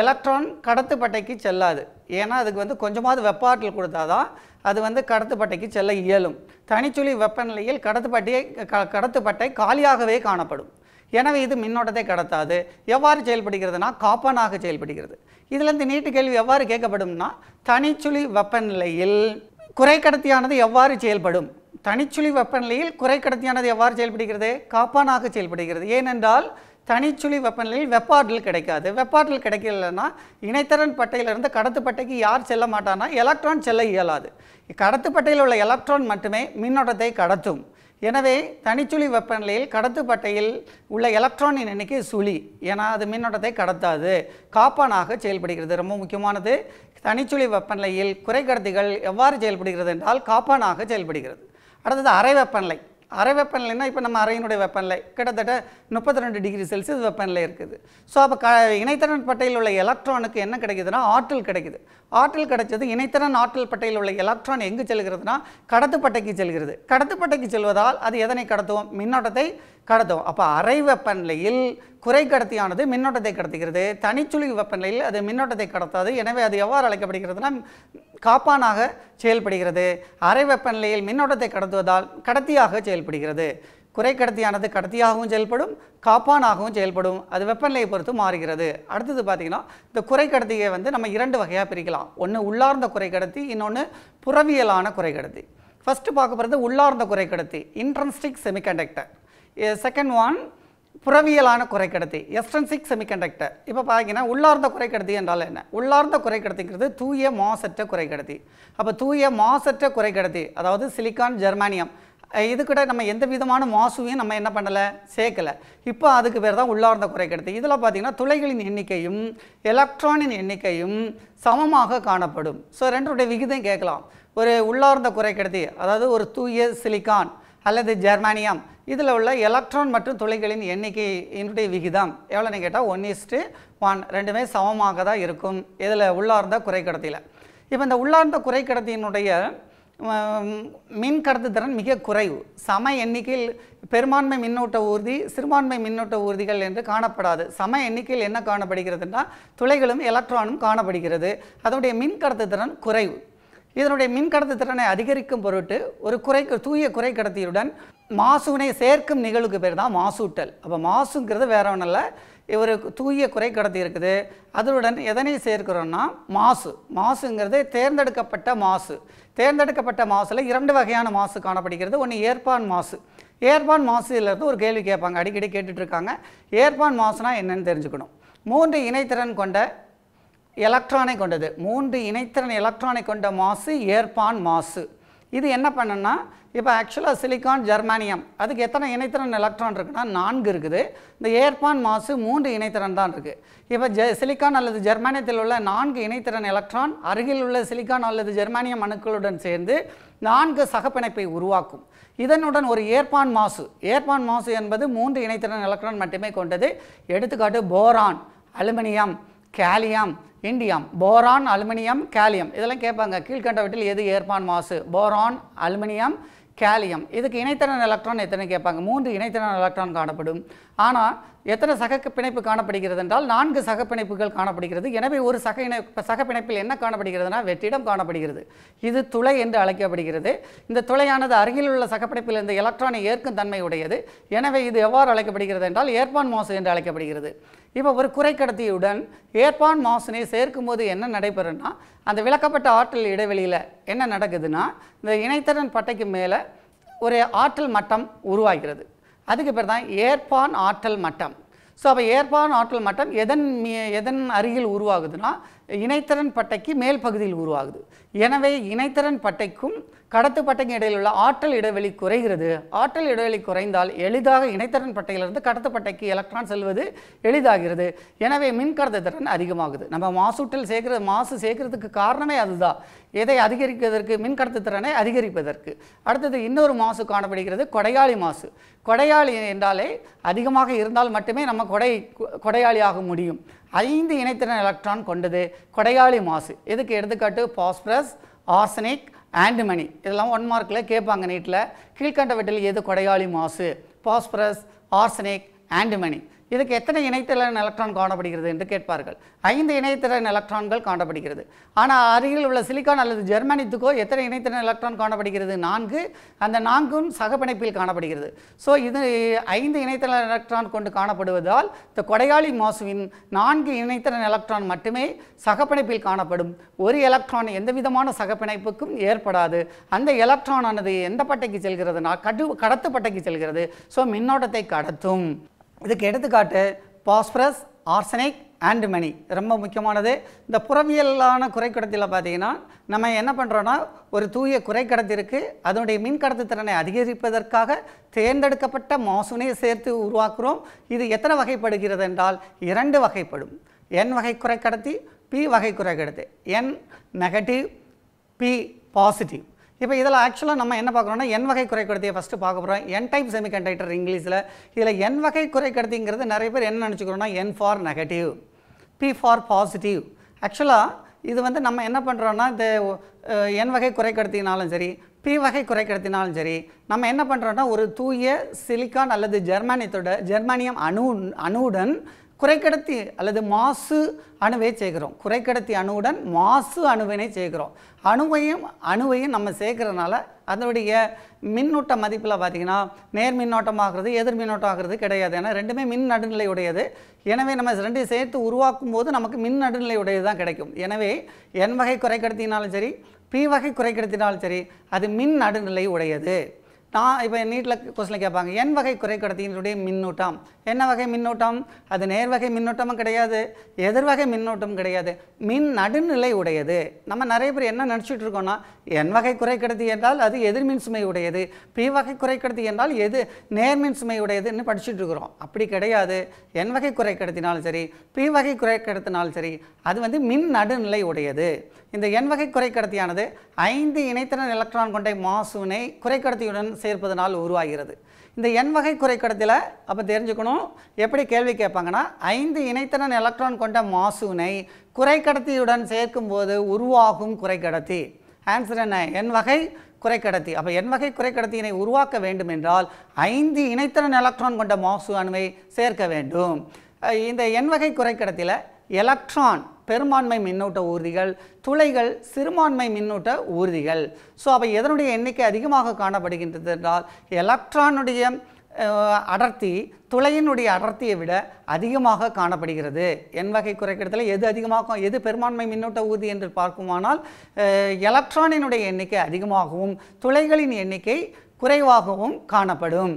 எலக்ட்ரான் கடத்துப்பட்டைக்கு செல்லாது ஏன்னா அதுக்கு வந்து கொஞ்சமாவது வெப்ப ஆற்றல் கொடுத்தா தான் அது வந்து கடத்துப்பட்டைக்கு செல்ல இயலும் தனிச்சுழி வெப்பநிலையில் கடத்துப்பட்டியை கடத்துப்பட்டை காலியாகவே காணப்படும் எனவே இது மின்னோட்டத்தை கடத்தாது எவ்வாறு செயல்படுகிறதுனா காப்பனாக செயல்படுகிறது இதிலிருந்து நீட்டு கேள்வி எவ்வாறு கேட்கப்படும்னா தனிச்சுழி வெப்பநிலையில் குறைக்கடத்தியானது எவ்வாறு செயல்படும் தனிச்சுழி வெப்பநிலையில் குறைக்கடத்தியானது எவ்வாறு செயல்படுகிறது காப்பானாக செயல்படுகிறது ஏனென்றால் தனிச்சுழி வெப்பநிலையில் வெப்பாற்றல் கிடைக்காது வெப்பாற்றல் கிடைக்கலன்னா இணைத்தரன் பட்டையிலிருந்து கடத்துப்பட்டைக்கு யார் செல்ல மாட்டானா எலக்ட்ரான் செல்ல இயலாது கடத்துப்பட்டையில் உள்ள எலக்ட்ரான் மட்டுமே மின்னோட்டத்தை கடத்தும் எனவே தனிச்சுழி வெப்பநிலையில் கடத்துப்பட்டையில் உள்ள எலக்ட்ரானின் எண்ணிக்கை சுழி ஏன்னா அது மின்னோட்டத்தை கடத்தாது காப்பானாக செயல்படுகிறது ரொம்ப முக்கியமானது தனிச்சுழி வெப்பநிலையில் குறைக்கடத்திகள் எவ்வாறு செயல்படுகிறது என்றால் காப்பானாக செயல்படுகிறது அடுத்தது அரை வெப்பநிலை அரை வெப்பநிலைனா இப்போ நம்ம அறையினுடைய வெப்பநிலை கிட்டத்தட்ட முப்பத்தி ரெண்டு டிகிரி செல்சியஸ் வெப்பநிலை இருக்குது ஸோ அப்போ க இணைத்தரன் பட்டையில் உள்ள எலக்ட்ரானுக்கு என்ன கிடைக்குதுன்னா ஆற்றல் கிடைக்குது ஆற்றல் கிடைச்சது இணைத்திறன் ஆற்றல் பட்டையில் உள்ள எலக்ட்ரான் எங்கு செல்கிறதுனா கடத்துப்பட்டைக்கு செல்கிறது கடத்துப்பட்டைக்கு செல்வதால் அது எதனை கடத்துவோம் மின்னோட்டத்தை கடத்துவோம் அப்போ அரை வெப்பநிலையில் குறை கடத்தியானது மின்னோட்டத்தை கடத்துகிறது தனிச்சுழி வெப்பநிலையில் அது மின்னோட்டத்தை கடத்தாது எனவே அது எவ்வாறு அழைக்கப்படுகிறதுனா காப்பானாக செயல்படுகிறது அரை வெப்பநிலையில் மின்னோட்டத்தை கடத்துவதால் கடத்தியாக செயல்படுகிறது குறை கடத்தியானது கடத்தியாகவும் செயல்படும் காப்பானாகவும் செயல்படும் அது வெப்பநிலையை பொறுத்து மாறுகிறது அடுத்தது பார்த்திங்கன்னா இந்த குறை கடத்தியை வந்து நம்ம இரண்டு வகையாக பிரிக்கலாம் ஒன்று உள்ளார்ந்த குறை கடத்தி இன்னொன்று புறவியலான குறை கடத்தி ஃபஸ்ட்டு பார்க்க போகிறது உள்ளார்ந்த குறை கடத்தி இன்ட்ரன்ஸ்டிக் செமிகண்டக்டர் செகண்ட் ஒன் புறவியலான குறைக்கடத்தி எஸ்டன்சிக் செமிகண்டக்டர் இப்போ பார்த்தீங்கன்னா உள்ளார்ந்த குறைக்கடத்தி என்றால் என்ன உள்ளார்ந்த குறைக்கடத்திங்கிறது தூய மாசற்ற குறைக்கடத்தி அப்போ தூய மாசற்ற குறைக்கடத்தி அதாவது சிலிக்கான் ஜெர்மானியம் இது கூட நம்ம எந்த விதமான மாசுவையும் நம்ம என்ன பண்ணலை சேர்க்கலை இப்போ அதுக்கு பேர் தான் உள்ளார்ந்த கிடைத்து இதில் பார்த்திங்கன்னா துளைகளின் எண்ணிக்கையும் எலக்ட்ரானின் எண்ணிக்கையும் சமமாக காணப்படும் ஸோ ரெண்டுடைய விகிதம் கேட்கலாம் ஒரு உள்ளார்ந்த கிடைத்து அதாவது ஒரு தூய சிலிக்கான் அல்லது ஜெர்மானியம் இதில் உள்ள எலக்ட்ரான் மற்றும் துளைகளின் எண்ணிக்கை என்னுடைய விகிதம் எவ்வளோன்னு கேட்டால் ஒன் இஸ்ட்டு ஒன் ரெண்டுமே சமமாக தான் இருக்கும் இதில் உள்ளார்ந்த கடத்தியில் இப்போ இந்த உள்ளார்ந்த கடத்தியினுடைய மின் கடத்துத்திறன் மிக குறைவு சம எண்ணிக்கையில் பெரும்பான்மை மின்னோட்ட ஊர்தி சிறுபான்மை மின்னோட்ட ஊர்திகள் என்று காணப்படாது சம எண்ணிக்கையில் என்ன காணப்படுகிறதுன்னா துளைகளும் எலக்ட்ரானும் காணப்படுகிறது அதனுடைய மின் கடத்துத்திறன் குறைவு இதனுடைய மின் கடத்துத்திறனை அதிகரிக்கும் பொருட்டு ஒரு குறை தூய குறை கடத்தியுடன் மாசுவினை சேர்க்கும் நிகழ்வுக்கு பேர் தான் மாசூட்டல் அப்போ மாசுங்கிறது வேற ஒன்றும் இல்லை ஒரு தூய குறை கடத்தி இருக்குது அதனுடன் எதனை சேர்க்கிறோன்னா மாசு மாசுங்கிறது தேர்ந்தெடுக்கப்பட்ட மாசு தேர்ந்தெடுக்கப்பட்ட மாசில் இரண்டு வகையான மாசு காணப்படுகிறது ஒன்று ஏற்பான் மாசு ஏற்பான் மாசுலேருந்து ஒரு கேள்வி கேட்பாங்க அடிக்கடி கேட்டுட்ருக்காங்க ஏற்பான் மாசுனா என்னன்னு தெரிஞ்சுக்கணும் மூன்று இணைத்திறன் கொண்ட எலக்ட்ரானை கொண்டது மூன்று இணைத்திறன் எலக்ட்ரானை கொண்ட மாசு ஏற்பான் மாசு இது என்ன பண்ணுன்னா இப்போ ஆக்சுவலாக சிலிக்கான் ஜெர்மானியம் அதுக்கு எத்தனை இணைத்திறன் எலக்ட்ரான் இருக்குன்னா நான்கு இருக்குது இந்த ஏர்பான் மாசு மூன்று இணைத்திறன் தான் இருக்குது இப்போ ஜெ சிலிக்கான் அல்லது ஜெர்மானியத்தில் உள்ள நான்கு இணைத்திறன் எலக்ட்ரான் அருகில் உள்ள சிலிக்கான் அல்லது ஜெர்மானியம் அணுக்களுடன் சேர்ந்து நான்கு சகப்பிணைப்பை உருவாக்கும் இதனுடன் ஒரு ஏர்பான் மாசு ஏர்பான் மாசு என்பது மூன்று இணைத்திறன் எலக்ட்ரான் மட்டுமே கொண்டது எடுத்துக்காட்டு boron aluminium gallium indium boron aluminium gallium இதெல்லாம் கேட்பாங்க கீழ்கண்டவற்றில் எது ஏற்பான் மாசு போரான் அலுமினியம் கேலியம் இதுக்கு இணைத்திறன் எலக்ட்ரான் எத்தனை கேட்பாங்க மூன்று இணைத்திறன் எலக்ட்ரான் காணப்படும் ஆனால் எத்தனை சக பிணைப்பு காணப்படுகிறது என்றால் நான்கு சக பிணைப்புகள் காணப்படுகிறது எனவே ஒரு சக இணை சக பிணைப்பில் என்ன காணப்படுகிறதுனா வெற்றிடம் காணப்படுகிறது இது துளை என்று அழைக்கப்படுகிறது இந்த துளையானது அருகில் உள்ள சகப்பிணைப்பில் இருந்த எலக்ட்ரானை ஏற்கும் தன்மை உடையது எனவே இது எவ்வாறு அழைக்கப்படுகிறது என்றால் ஏற்பான் மாசு என்று அழைக்கப்படுகிறது இப்போ ஒரு குறைக்கடத்தியுடன் ஏற்பான் மாசுனை சேர்க்கும் போது என்ன நடைபெறும்னா அந்த விளக்கப்பட்ட ஆற்றல் இடைவெளியில் என்ன நடக்குதுன்னா இந்த இணைத்திறன் பட்டைக்கு மேலே ஒரு ஆற்றல் மட்டம் உருவாகிறது அதுக்கு பேர் தான் ஏற்பான் ஆற்றல் மட்டம் ஸோ அப்போ ஏற்பான் ஆற்றல் மட்டம் எதன் எதன் அருகில் உருவாகுதுன்னா இணைத்திறன் பட்டைக்கு மேல் பகுதியில் உருவாகுது எனவே இணைத்திறன் பட்டைக்கும் கடத்து பட்டைக்கு இடையில் உள்ள ஆற்றல் இடைவெளி குறைகிறது ஆற்றல் இடைவெளி குறைந்தால் எளிதாக இணைத்திறன் பட்டையிலிருந்து கடத்து பட்டைக்கு எலக்ட்ரான் செல்வது எளிதாகிறது எனவே மின்கடத்து திறன் அதிகமாகுது நம்ம மாசூட்டல் சேர்க்கிற மாசு சேர்க்கறதுக்கு காரணமே அதுதான் எதை அதிகரிப்பதற்கு மின்கடத்து திறனை அதிகரிப்பதற்கு அடுத்தது இன்னொரு மாசு காணப்படுகிறது கொடையாளி மாசு கொடையாளி என்றாலே அதிகமாக இருந்தால் மட்டுமே நம்ம கொடை கொடையாளி ஆக முடியும் ஐந்து இணைத்திறன் எலக்ட்ரான் கொண்டது கொடையாளி மாசு இதுக்கு எடுத்துக்காட்டு பாஸ்பரஸ் ஆர்சனிக் ஆண்டுமணி இதெல்லாம் ஒன் மார்க்கில் கேட்பாங்க நீட்டில் கீழ்கண்டவற்றில் எது கொடையாளி மாசு பாஸ்பரஸ் ஆர்சனிக் மணி இதுக்கு எத்தனை இணைத்திறன் எலக்ட்ரான் காணப்படுகிறது என்று கேட்பார்கள் ஐந்து இணைத்திறன் எலக்ட்ரான்கள் காணப்படுகிறது ஆனால் அருகில் உள்ள சிலிக்கான் அல்லது ஜெர்மனித்துக்கோ எத்தனை இணைத்திறன் எலக்ட்ரான் காணப்படுகிறது நான்கு அந்த நான்கும் சகப்பிணைப்பில் காணப்படுகிறது ஸோ இது ஐந்து இணைத்திறன் எலக்ட்ரான் கொண்டு காணப்படுவதால் இந்த கொடையாளி மாசுவின் நான்கு இணைத்திறன் எலக்ட்ரான் மட்டுமே சகப்பிணைப்பில் காணப்படும் ஒரு எலக்ட்ரான் எந்த விதமான சகப்பிணைப்புக்கும் ஏற்படாது அந்த எலக்ட்ரான் ஆனது எந்த பட்டைக்கு செல்கிறதுனா கடு கடத்து பட்டைக்கு செல்கிறது ஸோ மின்னோட்டத்தை கடத்தும் இதுக்கு எடுத்துக்காட்டு பாஸ்பரஸ் ஆர்சனிக் அண்ட் மணி ரொம்ப முக்கியமானது இந்த புறவியலான குறைக்கடத்தில் பார்த்தீங்கன்னா நம்ம என்ன பண்ணுறோன்னா ஒரு தூய குறைக்கடத்திற்கு அதனுடைய மின்கடத்து திறனை அதிகரிப்பதற்காக தேர்ந்தெடுக்கப்பட்ட மாசுனை சேர்த்து உருவாக்குகிறோம் இது எத்தனை வகைப்படுகிறது என்றால் இரண்டு வகைப்படும் என் வகை குறைக்கடத்தி பி வகை குறைக்கடத்தி என் நெகட்டிவ் பி பாசிட்டிவ் இப்போ இதில் ஆக்சுவலாக நம்ம என்ன பார்க்குறோம்னா என் வகை குறைக்கடத்தியை ஃபஸ்ட்டு பார்க்க போகிறோம் என் டைப் செமிகண்டக்டர் இங்கிலீஷில் இதில் என் வகை குறைக்கடுத்திங்கிறது நிறைய பேர் என்ன நினச்சிக்கிறோன்னா N for negative P for positive ஆக்சுவலாக இது வந்து நம்ம என்ன பண்ணுறோன்னா இந்த என் வகை குறைக்கடுத்தினாலும் சரி பி வகை குறைக்கடுத்தினாலும் சரி நம்ம என்ன பண்ணுறோன்னா ஒரு தூய சிலிக்கான் அல்லது ஜெர்மானியத்தோட ஜெர்மானியம் அணு அணுவுடன் குறைக்கடத்தி அல்லது மாசு அணுவை சேர்க்குறோம் குறைக்கடத்தி அணுவுடன் மாசு அணுவினை சேர்க்குறோம் அணுவையும் அணுவையும் நம்ம சேர்க்குறதுனால அதனுடைய மின்னூட்ட மதிப்பில் பார்த்திங்கன்னா நேர் மின்னோட்டமாகிறது எதிர் மின்னோட்டம் ஆகிறது கிடையாது ஏன்னா ரெண்டுமே மின் நடுநிலை உடையது எனவே நம்ம ரெண்டையும் சேர்த்து உருவாக்கும் போது நமக்கு மின் நடுநிலை உடையது தான் கிடைக்கும் எனவே என் வகை குறைக்கடத்தினாலும் சரி பி வகை குறைக்கடத்தினாலும் சரி அது மின் நடுநிலை உடையது நான் இப்போ என் நீட்டில் கொஸ்டினில் கேட்பாங்க என் வகை குறைக்கடத்தியினுடைய மின்னூட்டம் என்ன வகை மின்னூட்டம் அது நேர்வகை மின்னூட்டமும் கிடையாது எதிர்வகை மின்னூட்டமும் கிடையாது மின் நடுநிலை உடையது நம்ம நிறைய பேர் என்ன நினச்சிட்டு இருக்கோன்னா என் வகை குறைக்கடத்தி என்றால் அது எதிர்மின் சுமை உடையது பி வகை குறைக்கடத்தி என்றால் எது நேர்மின் சுமை உடையதுன்னு படிச்சுட்டு இருக்கிறோம் அப்படி கிடையாது என் வகை குறைக்கடத்தினாலும் சரி பி வகை குறைக்கடத்தினாலும் சரி அது வந்து மின் நடுநிலை உடையது இந்த எண் வகை குறைக்கடத்தியானது ஐந்து இணைத்திறன் எலக்ட்ரான் கொண்ட மாசுவினை குறைக்கடத்தியுடன் சேர்ப்பதனால் உருவாகிறது இந்த எண் வகை குறைக்கடத்தில் அப்போ தெரிஞ்சுக்கணும் எப்படி கேள்வி கேட்பாங்கன்னா ஐந்து இணைத்திறன் எலக்ட்ரான் கொண்ட மாசுவினை குறைக்கடத்தியுடன் சேர்க்கும்போது உருவாகும் குறைக்கடத்தி ஆன்சர் என்ன எண் வகை குறைக்கடத்தி அப்போ எண் வகை குறைக்கடத்தியினை உருவாக்க வேண்டும் என்றால் ஐந்து இணைத்திறன் எலக்ட்ரான் கொண்ட மாசு அணுவை சேர்க்க வேண்டும் இந்த எண் வகை குறைக்கடத்தில் எலக்ட்ரான் பெரும்பான்மை மின்னூட்ட ஊர்திகள் துளைகள் சிறுபான்மை மின்னூட்ட ஊர்திகள் ஸோ அப்போ எதனுடைய எண்ணிக்கை அதிகமாக காணப்படுகின்றது என்றால் எலக்ட்ரானுடைய அடர்த்தி துளையினுடைய அடர்த்தியை விட அதிகமாக காணப்படுகிறது என் வகை குறைக்கிறதுல எது அதிகமாக எது பெரும்பான்மை மின்னோட்ட ஊர்தி என்று பார்க்குமானால் எலக்ட்ரானினுடைய எண்ணிக்கை அதிகமாகவும் துளைகளின் எண்ணிக்கை குறைவாகவும் காணப்படும்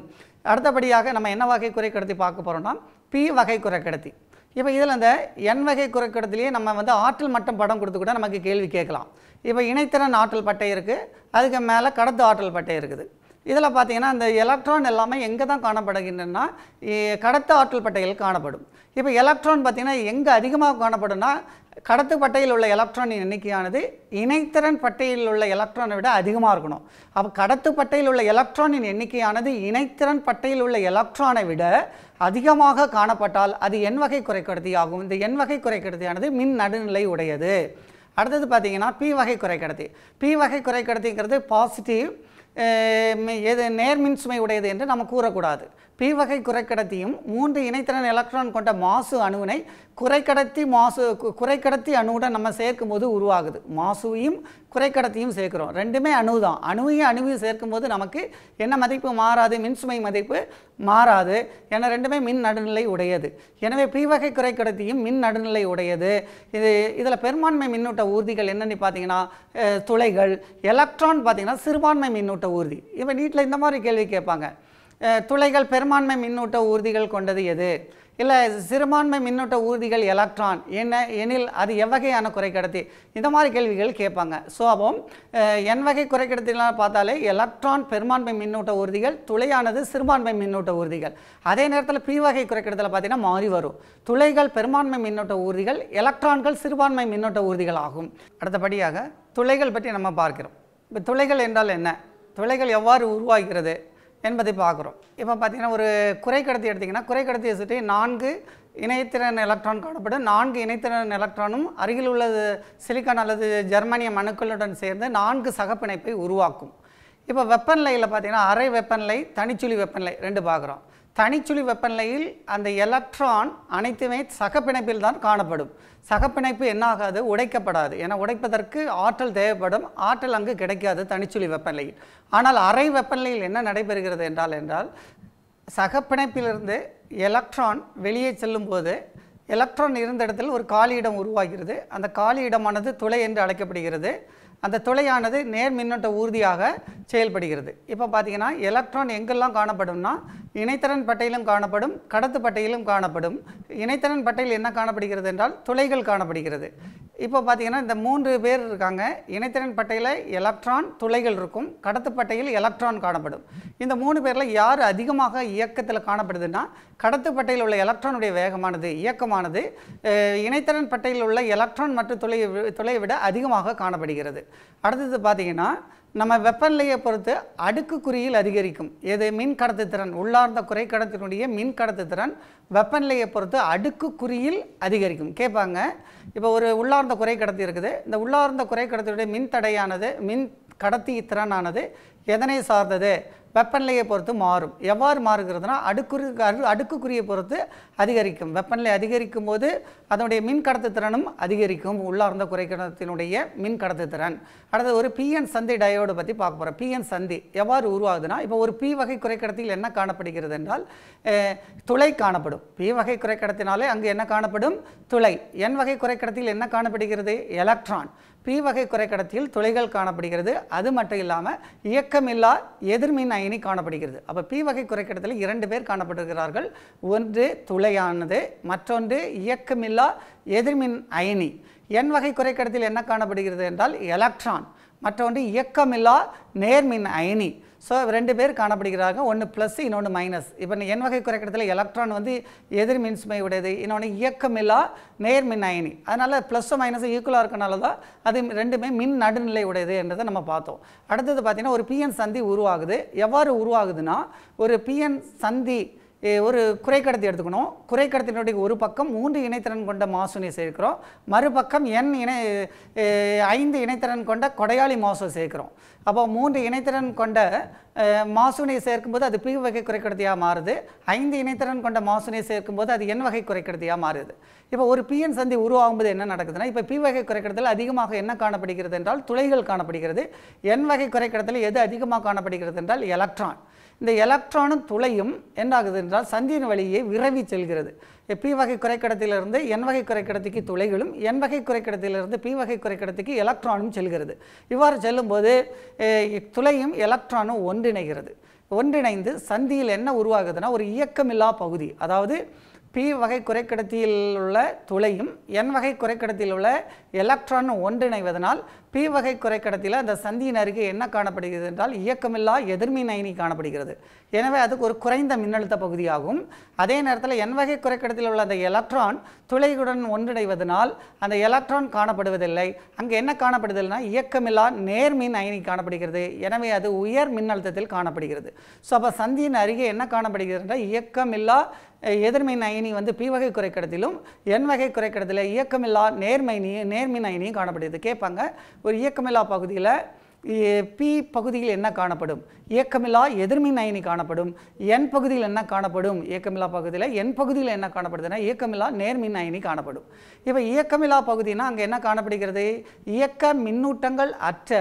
அடுத்தபடியாக நம்ம என்ன வகை குறைக்கடத்தி பார்க்க போகிறோம்னா பி வகை குறைக்கடத்தி இப்போ இதில் அந்த எண் வகை குறைக்கடத்துலேயே நம்ம வந்து ஆற்றல் மட்டும் படம் கொடுத்து கூட நமக்கு கேள்வி கேட்கலாம் இப்போ இணைத்திறன் ஆற்றல் பட்டை இருக்குது அதுக்கு மேலே கடத்து ஆற்றல் பட்டை இருக்குது இதில் பார்த்தீங்கன்னா அந்த எலக்ட்ரான் எல்லாமே எங்கே தான் காணப்படுகின்றன கடத்த ஆற்றல் பட்டைகள் காணப்படும் இப்போ எலக்ட்ரான் பார்த்திங்கன்னா எங்கே அதிகமாக காணப்படும்னா கடத்து பட்டையில் உள்ள எலக்ட்ரானின் எண்ணிக்கையானது இணைத்திறன் பட்டையில் உள்ள எலக்ட்ரானை விட அதிகமாக இருக்கணும் அப்போ கடத்து பட்டையில் உள்ள எலக்ட்ரானின் எண்ணிக்கையானது இணைத்திறன் பட்டையில் உள்ள எலக்ட்ரானை விட அதிகமாக காணப்பட்டால் அது எண் வகை குறைக்கடத்தி ஆகும் இந்த எண் வகை குறைக்கடத்தியானது மின் நடுநிலை உடையது அடுத்தது பார்த்தீங்கன்னா பி வகை குறைக்கடத்தி பி வகை குறைக்கடத்திங்கிறது பாசிட்டிவ் எது நேர்மின் சுமை உடையது என்று நம்ம கூறக்கூடாது பி வகை குறைக்கடத்தியும் மூன்று இணைத்திறன் எலக்ட்ரான் கொண்ட மாசு அணுவினை குறைக்கடத்தி மாசு குறைக்கடத்தி அணுவுடன் நம்ம சேர்க்கும் போது உருவாகுது மாசுவையும் குறைக்கடத்தியும் சேர்க்கிறோம் ரெண்டுமே அணு தான் அணுவையும் அணுவையும் சேர்க்கும் போது நமக்கு என்ன மதிப்பு மாறாது மின்சுமை மதிப்பு மாறாது ஏன்னா ரெண்டுமே மின் நடுநிலை உடையது எனவே பி வகை குறைக்கடத்தியும் மின் நடுநிலை உடையது இது இதில் பெரும்பான்மை மின்னூட்ட ஊர்திகள் என்னென்னு பார்த்தீங்கன்னா துளைகள் எலக்ட்ரான் பார்த்தீங்கன்னா சிறுபான்மை மின்னூட்ட ஊர்தி இப்போ வீட்டில் இந்த மாதிரி கேள்வி கேட்பாங்க துளைகள் பெரும்பான்மை மின்னூட்ட ஊர்திகள் கொண்டது எது இல்லை சிறுபான்மை மின்னூட்ட ஊர்திகள் எலக்ட்ரான் என்ன எனில் அது எவ்வகையான குறைக்கடத்தி இந்த மாதிரி கேள்விகள் கேட்பாங்க ஸோ அப்போ என் வகை குறைக்கடத்திலாம் பார்த்தாலே எலக்ட்ரான் பெரும்பான்மை மின்னூட்ட ஊர்திகள் துளையானது சிறுபான்மை மின்னூட்ட ஊர்திகள் அதே நேரத்தில் பி வகை குறைக்கடத்தில் பார்த்தீங்கன்னா மாறி வரும் துளைகள் பெரும்பான்மை மின்னூட்ட ஊர்திகள் எலக்ட்ரான்கள் சிறுபான்மை மின்னூட்ட ஊர்திகள் ஆகும் அடுத்தபடியாக துளைகள் பற்றி நம்ம பார்க்கிறோம் இப்போ துளைகள் என்றால் என்ன துளைகள் எவ்வாறு உருவாகிறது என்பதை பார்க்குறோம் இப்போ பார்த்தீங்கன்னா ஒரு குறைக்கடத்தி எடுத்திங்கன்னா குறைக்கடத்தியை சுற்றி நான்கு இணையத்திறன் எலக்ட்ரான் காணப்படும் நான்கு இணைத்திறன் எலக்ட்ரானும் அருகில் உள்ள சிலிக்கான் அல்லது ஜெர்மனிய மனுக்களுடன் சேர்ந்து நான்கு சகப்பிணைப்பை உருவாக்கும் இப்போ வெப்பநிலையில் பார்த்தீங்கன்னா அரை வெப்பநிலை தனிச்சுழி வெப்பநிலை ரெண்டு பார்க்குறோம் தனிச்சுழி வெப்பநிலையில் அந்த எலக்ட்ரான் அனைத்துமே சகப்பிணைப்பில் தான் காணப்படும் சகப்பிணைப்பு என்னாகாது உடைக்கப்படாது என உடைப்பதற்கு ஆற்றல் தேவைப்படும் ஆற்றல் அங்கு கிடைக்காது தனிச்சுழி வெப்பநிலையில் ஆனால் அரை வெப்பநிலையில் என்ன நடைபெறுகிறது என்றால் என்றால் சகப்பிணைப்பிலிருந்து எலக்ட்ரான் வெளியே செல்லும்போது எலக்ட்ரான் இருந்த இடத்தில் ஒரு காலியிடம் உருவாகிறது அந்த காலியிடமானது துளை என்று அழைக்கப்படுகிறது அந்த துளையானது நேர் மின்னோட்ட ஊர்தியாக செயல்படுகிறது இப்போ பார்த்தீங்கன்னா எலக்ட்ரான் எங்கெல்லாம் காணப்படும்னா இணைத்திறன் பட்டையிலும் காணப்படும் கடத்து பட்டையிலும் காணப்படும் இணைத்திறன் பட்டையில் என்ன காணப்படுகிறது என்றால் துளைகள் காணப்படுகிறது இப்போ பார்த்தீங்கன்னா இந்த மூன்று பேர் இருக்காங்க இணைத்திறன் பட்டையில் எலக்ட்ரான் துளைகள் இருக்கும் கடத்துப்பட்டையில் எலக்ட்ரான் காணப்படும் இந்த மூணு பேரில் யார் அதிகமாக இயக்கத்தில் காணப்படுதுன்னா கடத்துப்பட்டையில் உள்ள எலக்ட்ரானுடைய வேகமானது இயக்கமானது இணைத்திறன் பட்டையில் உள்ள எலக்ட்ரான் மற்றும் துளை துளையை விட அதிகமாக காணப்படுகிறது அடுத்தது பார்த்தீங்கன்னா நம்ம வெப்பநிலையை பொறுத்து அடுக்கு குறியில் அதிகரிக்கும் எது மின் கடத்துத்திறன் உள்ளார்ந்த குறை கடத்தினுடைய மின் கடத்துத்திறன் வெப்பநிலையை பொறுத்து அடுக்கு குறியில் அதிகரிக்கும் கேட்பாங்க இப்போ ஒரு உள்ளார்ந்த குறை கடத்தி இருக்குது இந்த உள்ளார்ந்த குறை கடத்தியுடைய மின் தடையானது மின் கடத்தி திறனானது எதனை சார்ந்தது வெப்பநிலையை பொறுத்து மாறும் எவ்வாறு மாறுகிறதுனா அடுக்குறு அடுக்குக்குரியை பொறுத்து அதிகரிக்கும் வெப்பநிலை அதிகரிக்கும் போது அதனுடைய மின் திறனும் அதிகரிக்கும் உள்ளார்ந்த குறைக்கடத்தினுடைய மின் திறன் அடுத்தது ஒரு பிஎன் சந்தி டயோடு பற்றி பார்க்க போகிறோம் பிஎன் சந்தி எவ்வாறு உருவாகுதுன்னா இப்போ ஒரு பி வகை குறைக்கடத்தில் என்ன காணப்படுகிறது என்றால் துளை காணப்படும் பி வகை குறைக்கடத்தினாலே அங்கு என்ன காணப்படும் துளை என் வகை குறைக்கடத்தில் என்ன காணப்படுகிறது எலக்ட்ரான் பி வகை குறைக்கடத்தியில் துளைகள் காணப்படுகிறது அது மட்டும் இல்லாமல் இயக்கமில்லா எதிர்மின் அயனி காணப்படுகிறது அப்போ பி வகை குறைக்கடத்தில் இரண்டு பேர் காணப்படுகிறார்கள் ஒன்று துளையானது மற்றொன்று இயக்கமில்லா எதிர்மின் அயனி என் வகை குறைக்கடத்தில் என்ன காணப்படுகிறது என்றால் எலக்ட்ரான் மற்றொன்று இயக்கமில்லா நேர்மின் அயனி ஸோ ரெண்டு பேர் காணப்படுகிறாங்க ஒன்று ப்ளஸ் இன்னொன்று மைனஸ் இப்போ என் வகை குறைக்கிறதுல எலக்ட்ரான் வந்து எதிர் மின்சுமை உடையது இன்னொன்று இயக்கமில்லா நேர் மின் அயனி அதனால் ப்ளஸ்ஸும் மைனஸும் ஈக்குவலாக இருக்கனால தான் அது ரெண்டுமே மின் நடுநிலை உடையது என்றதை நம்ம பார்த்தோம் அடுத்தது பார்த்திங்கன்னா ஒரு பிஎன் சந்தி உருவாகுது எவ்வாறு உருவாகுதுன்னா ஒரு பிஎன் சந்தி ஒரு கடத்தி எடுத்துக்கணும் குறைக்கடத்தினுடைய ஒரு பக்கம் மூன்று இணைத்திறன் கொண்ட மாசுனை சேர்க்கிறோம் மறுபக்கம் என் இணை ஐந்து இணைத்திறன் கொண்ட கொடையாளி மாசு சேர்க்கிறோம் அப்போ மூன்று இணைத்திறன் கொண்ட மாசுனை சேர்க்கும்போது அது பி வகை குறைக்கடத்தியாக மாறுது ஐந்து இணைத்திறன் கொண்ட மாசுனை சேர்க்கும்போது அது என் வகை குறைக்கடத்தியாக மாறுது இப்போ ஒரு பிஎன் சந்தி உருவாகும்போது என்ன நடக்குதுன்னா இப்போ பி வகை குறைக்கடத்தில் அதிகமாக என்ன காணப்படுகிறது என்றால் துளைகள் காணப்படுகிறது என் வகை குறைக்கடத்தில் எது அதிகமாக காணப்படுகிறது என்றால் எலக்ட்ரான் இந்த எலக்ட்ரானும் துளையும் என்னாகுது என்றால் சந்தியின் வழியே விரவி செல்கிறது பி வகை குறைக்கடத்திலிருந்து என் வகை குறைக்கடத்திக்கு துளைகளும் என் வகை குறைக்கடத்திலிருந்து பி வகை குறைக்கடத்திக்கு எலக்ட்ரானும் செல்கிறது இவ்வாறு செல்லும்போது துளையும் எலக்ட்ரானும் ஒன்றிணைகிறது ஒன்றிணைந்து சந்தியில் என்ன உருவாகுதுன்னா ஒரு இயக்கமில்லா பகுதி அதாவது பி வகை குறைக்கடத்தியில் உள்ள துளையும் என் வகை குறைக்கடத்தில் உள்ள எலக்ட்ரான் ஒன்றிணைவதனால் பி வகை குறைக்கடத்தில் அந்த சந்தியின் அருகே என்ன காணப்படுகிறது என்றால் இயக்கமில்லா எதிர்மின் அயனி காணப்படுகிறது எனவே அதுக்கு ஒரு குறைந்த மின்னழுத்த பகுதியாகும் அதே நேரத்தில் என் வகை குறைக்கடத்தில் உள்ள அந்த எலக்ட்ரான் துளைகளுடன் ஒன்றிணைவதனால் அந்த எலக்ட்ரான் காணப்படுவதில்லை அங்கே என்ன காணப்படுதல்னா இயக்கமில்லா நேர்மின் அயனி காணப்படுகிறது எனவே அது உயர் மின்னழுத்தத்தில் காணப்படுகிறது ஸோ அப்போ சந்தியின் அருகே என்ன காணப்படுகிறது என்றால் இயக்கமில்லா எதிர்மின் அயனி வந்து பி வகை குறைக்கடத்திலும் என் வகை குறைக்கடத்தில் இயக்கமில்லா நேர்மைனி நேர்மின் அயனியும் காணப்படுகிறது கேட்பாங்க ஒரு இயக்கமில்லா பகுதியில் பி பகுதியில் என்ன காணப்படும் இயக்கமில்லா எதிர்மின் அயனி காணப்படும் என் பகுதியில் என்ன காணப்படும் இயக்கமில்லா பகுதியில் என் பகுதியில் என்ன காணப்படுதுன்னா இயக்கமில்லா நேர்மின் அயனி காணப்படும் இப்போ இயக்கமில்லா பகுதினா அங்கே என்ன காணப்படுகிறது இயக்க மின்னூட்டங்கள் அற்ற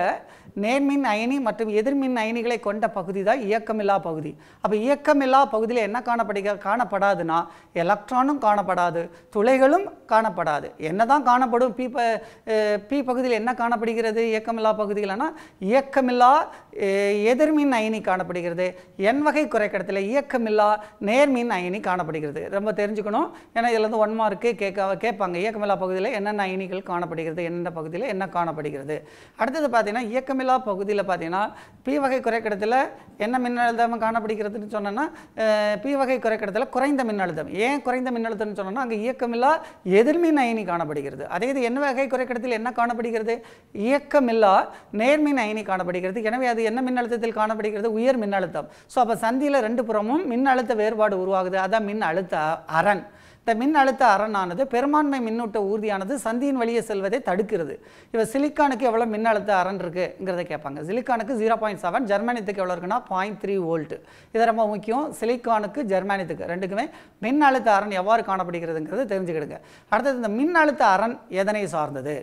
நேர்மின் அயனி மற்றும் எதிர்மின் அயனிகளை கொண்ட பகுதி தான் இயக்கமில்லா பகுதி அப்போ இயக்கமில்லா பகுதியில் என்ன காணப்படுக காணப்படாதுன்னா எலக்ட்ரானும் காணப்படாது துளைகளும் காணப்படாது என்ன தான் காணப்படும் பி ப பி பகுதியில் என்ன காணப்படுகிறது இயக்கமில்லா பகுதிகள்னா இயக்கமில்லா எதிர்மின் அயனி காணப்படுகிறது என் வகை குறைக்கடத்தில் இயக்கமில்லா நேர்மின் அயனி காணப்படுகிறது ரொம்ப தெரிஞ்சுக்கணும் ஏன்னா இதில் வந்து ஒன் மார்க்கு கேட்க கேட்பாங்க இயக்கமில்லா பகுதியில் என்னென்ன அயனிகள் காணப்படுகிறது என்னென்ன பகுதியில் என்ன காணப்படுகிறது அடுத்தது பார்த்தீங்கன்னா இயக்கமில்லா மின்னிலா பகுதியில் பார்த்தீங்கன்னா பி வகை குறைக்கிடத்தில் என்ன மின்னழுத்தம் காணப்படுகிறதுன்னு சொன்னோன்னா பி வகை குறைக்கிடத்தில் குறைந்த மின்னழுத்தம் ஏன் குறைந்த மின்னழுத்தம்னு சொன்னோன்னா அங்கே இயக்கமில்லா எதிர்மின் அயனி காணப்படுகிறது அதே இது என்ன வகை குறைக்கிடத்தில் என்ன காணப்படுகிறது இயக்கமில்லா நேர்மின் அயனி காணப்படுகிறது எனவே அது என்ன மின்னழுத்தத்தில் காணப்படுகிறது உயர் மின்னழுத்தம் ஸோ அப்போ சந்தியில் ரெண்டு புறமும் மின்னழுத்த வேறுபாடு உருவாகுது அதான் மின் அழுத்த அரண் இந்த மின் அழுத்த பெரும்பான்மை மின்னூட்ட ஊர்தியானது சந்தியின் வழியே செல்வதை தடுக்கிறது இப்போ சிலிக்கானுக்கு எவ்வளோ மின் அழுத்த அரண் இருக்குங்கிறத கேட்பாங்க சிலிக்கானுக்கு ஜீரோ பாயிண்ட் செவன் ஜெர்மானியத்துக்கு எவ்வளோ இருக்குன்னா பாயிண்ட் த்ரீ வோல்ட் இது ரொம்ப முக்கியம் சிலிக்கானுக்கு ஜெர்மானியத்துக்கு ரெண்டுக்குமே மின் அழுத்த அரண் எவ்வாறு காணப்படுகிறதுங்கிறது தெரிஞ்சுக்கிடுங்க அடுத்தது இந்த மின் அழுத்த அரண் எதனை சார்ந்தது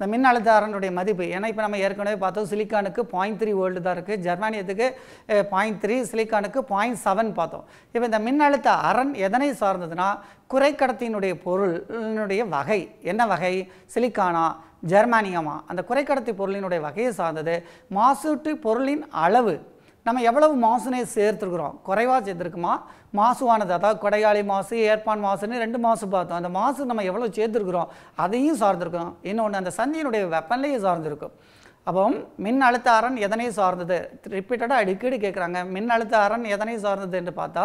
இந்த மின் அழுத்தாரனுடைய மதிப்பு ஏன்னா இப்போ நம்ம ஏற்கனவே பார்த்தோம் சிலிக்கானுக்கு பாயிண்ட் த்ரீ வேர்ல்டு தான் இருக்குது ஜெர்மானியத்துக்கு பாயிண்ட் த்ரீ சிலிக்கானுக்கு பாயிண்ட் செவன் பார்த்தோம் இப்போ இந்த மின் அழுத்த அரண் எதனை சார்ந்ததுன்னா குறைக்கடத்தினுடைய பொருளினுடைய வகை என்ன வகை சிலிக்கானா ஜெர்மானியமா அந்த குறைக்கடத்தி பொருளினுடைய வகையை சார்ந்தது மாசூட்டு பொருளின் அளவு நம்ம எவ்வளவு மாசுனை சேர்த்துருக்குறோம் குறைவாக சேர்த்துருக்குமா மாசுவானது அதாவது கொடையாளி மாசு ஏற்பான் மாசுன்னு ரெண்டு மாசு பார்த்தோம் அந்த மாசு நம்ம எவ்வளோ சேர்த்துருக்குறோம் அதையும் சார்ந்திருக்கோம் இன்னொன்று அந்த சந்தியினுடைய வெப்பநிலையும் சார்ந்திருக்கும் அப்போ மின் அழுத்த அரண் எதனை சார்ந்தது ரிப்பீட்டடாக அடிக்கடி கேட்குறாங்க மின் அழுத்த அரண் எதனை சார்ந்தது என்று பார்த்தா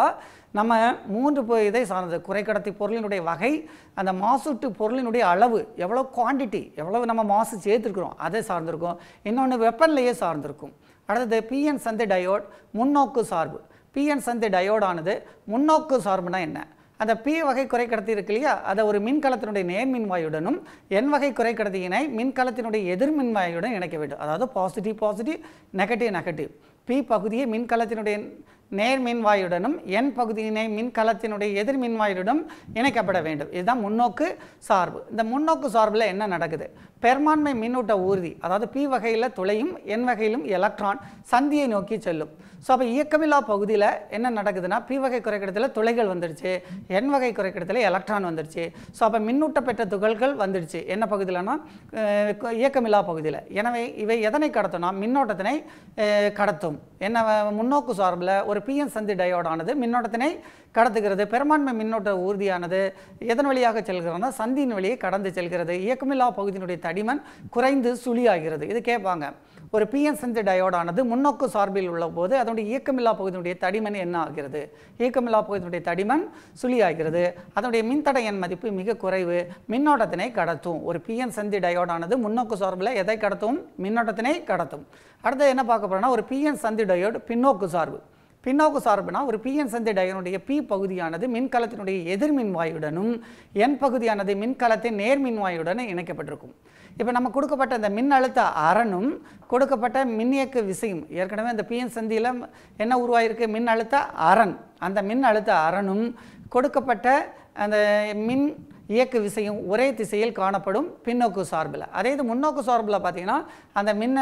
நம்ம மூன்று இதை சார்ந்தது குறைக்கடத்தி பொருளினுடைய வகை அந்த மாசுட்டு பொருளினுடைய அளவு எவ்வளோ குவான்டிட்டி எவ்வளவு நம்ம மாசு சேர்த்துருக்குறோம் அதை சார்ந்திருக்கும் இன்னொன்று வெப்பநிலையே சார்ந்திருக்கும் அடுத்தது பிஎன் சந்தி டயோட் முன்னோக்கு சார்பு பிஎன் சந்தி டயோடானது முன்னோக்கு சார்புனா என்ன அந்த பி வகை குறைக்கடத்தி இருக்கு இல்லையா அதை ஒரு மின்கலத்தினுடைய நேர்மின்வாயுடனும் என் வகை குறைக்கடத்தியினை மின்கலத்தினுடைய எதிர்மின்வாயுடன் இணைக்க வேண்டும் அதாவது positive positive negative negative P பகுதியை மின்கலத்தினுடைய நேர்மின்வாயுடனும் என் பகுதியினை மின்கலத்தினுடைய எதிர்மின்வாயுடனும் இணைக்கப்பட வேண்டும் இதுதான் முன்னோக்கு சார்பு இந்த முன்னோக்கு சார்பில் என்ன நடக்குது பெரும்பான்மை மின்னூட்ட ஊர்தி அதாவது பி வகையில் துளையும் என் வகையிலும் எலக்ட்ரான் சந்தியை நோக்கி செல்லும் ஸோ அப்போ இயக்கமில்லா பகுதியில் என்ன நடக்குதுன்னா பி வகை குறைக்கிடத்தில் துளைகள் வந்துடுச்சு என் வகை குறைக்கிடத்தில் எலக்ட்ரான் வந்துடுச்சு ஸோ அப்போ மின்னூட்ட பெற்ற துகள்கள் வந்துடுச்சு என்ன பகுதியிலனா இயக்கமில்லா பகுதியில் எனவே இவை எதனை கடத்தும்னா மின்னோட்டத்தினை கடத்தும் என்ன முன்னோக்கு சார்பில் ஒரு பிஎன் சந்தி டயோடானது மின்னோட்டத்தினை கடத்துகிறது பெரும்பான்மை மின்னோட்ட ஊர்தியானது எதன் வழியாக செல்கிறோன்னா சந்தியின் வழியை கடந்து செல்கிறது இயக்கமில்லா பகுதியினுடைய தடிமன் குறைந்து சுழியாகிறது இது கேட்பாங்க ஒரு பிஎன் சந்தி டயோடானது முன்னோக்கு சார்பில் உள்ள போது அதனுடைய இயக்கமில்லா பகுதியினுடைய தடிமன் என்ன ஆகிறது இயக்கமில்லா பகுதியினுடைய தடிமன் சுழியாகிறது அதனுடைய மின்தடை எண் மதிப்பு மிக குறைவு மின்னோட்டத்தினை கடத்தும் ஒரு பிஎன் சந்தி டயோடானது முன்னோக்கு சார்பில் எதை கடத்தும் மின்னோட்டத்தினை கடத்தும் அடுத்து என்ன பார்க்க போறோம்னா ஒரு பிஎன் சந்தி டயோடு பின்னோக்கு சார்பு பின்னோக்கு சார்புனா ஒரு பிஎன் சந்தை டயனுடைய பி பகுதியானது மின்கலத்தினுடைய எதிர்மின்வாயுடனும் என் பகுதியானது மின்கலத்தின் நேர்மின்வாயுடனும் இணைக்கப்பட்டிருக்கும் இப்போ நம்ம கொடுக்கப்பட்ட இந்த மின் அழுத்த அரணும் கொடுக்கப்பட்ட மின்னியக்கு விசையும் ஏற்கனவே அந்த பிஎன் சந்தியில் என்ன உருவாயிருக்கு மின் அழுத்த அரண் அந்த மின் அழுத்த அரணும் கொடுக்கப்பட்ட அந்த மின் இயக்கு விசையும் ஒரே திசையில் காணப்படும் பின்னோக்கு சார்பில் அதே இது முன்னோக்கு சார்பில் பார்த்திங்கன்னா அந்த மின்ன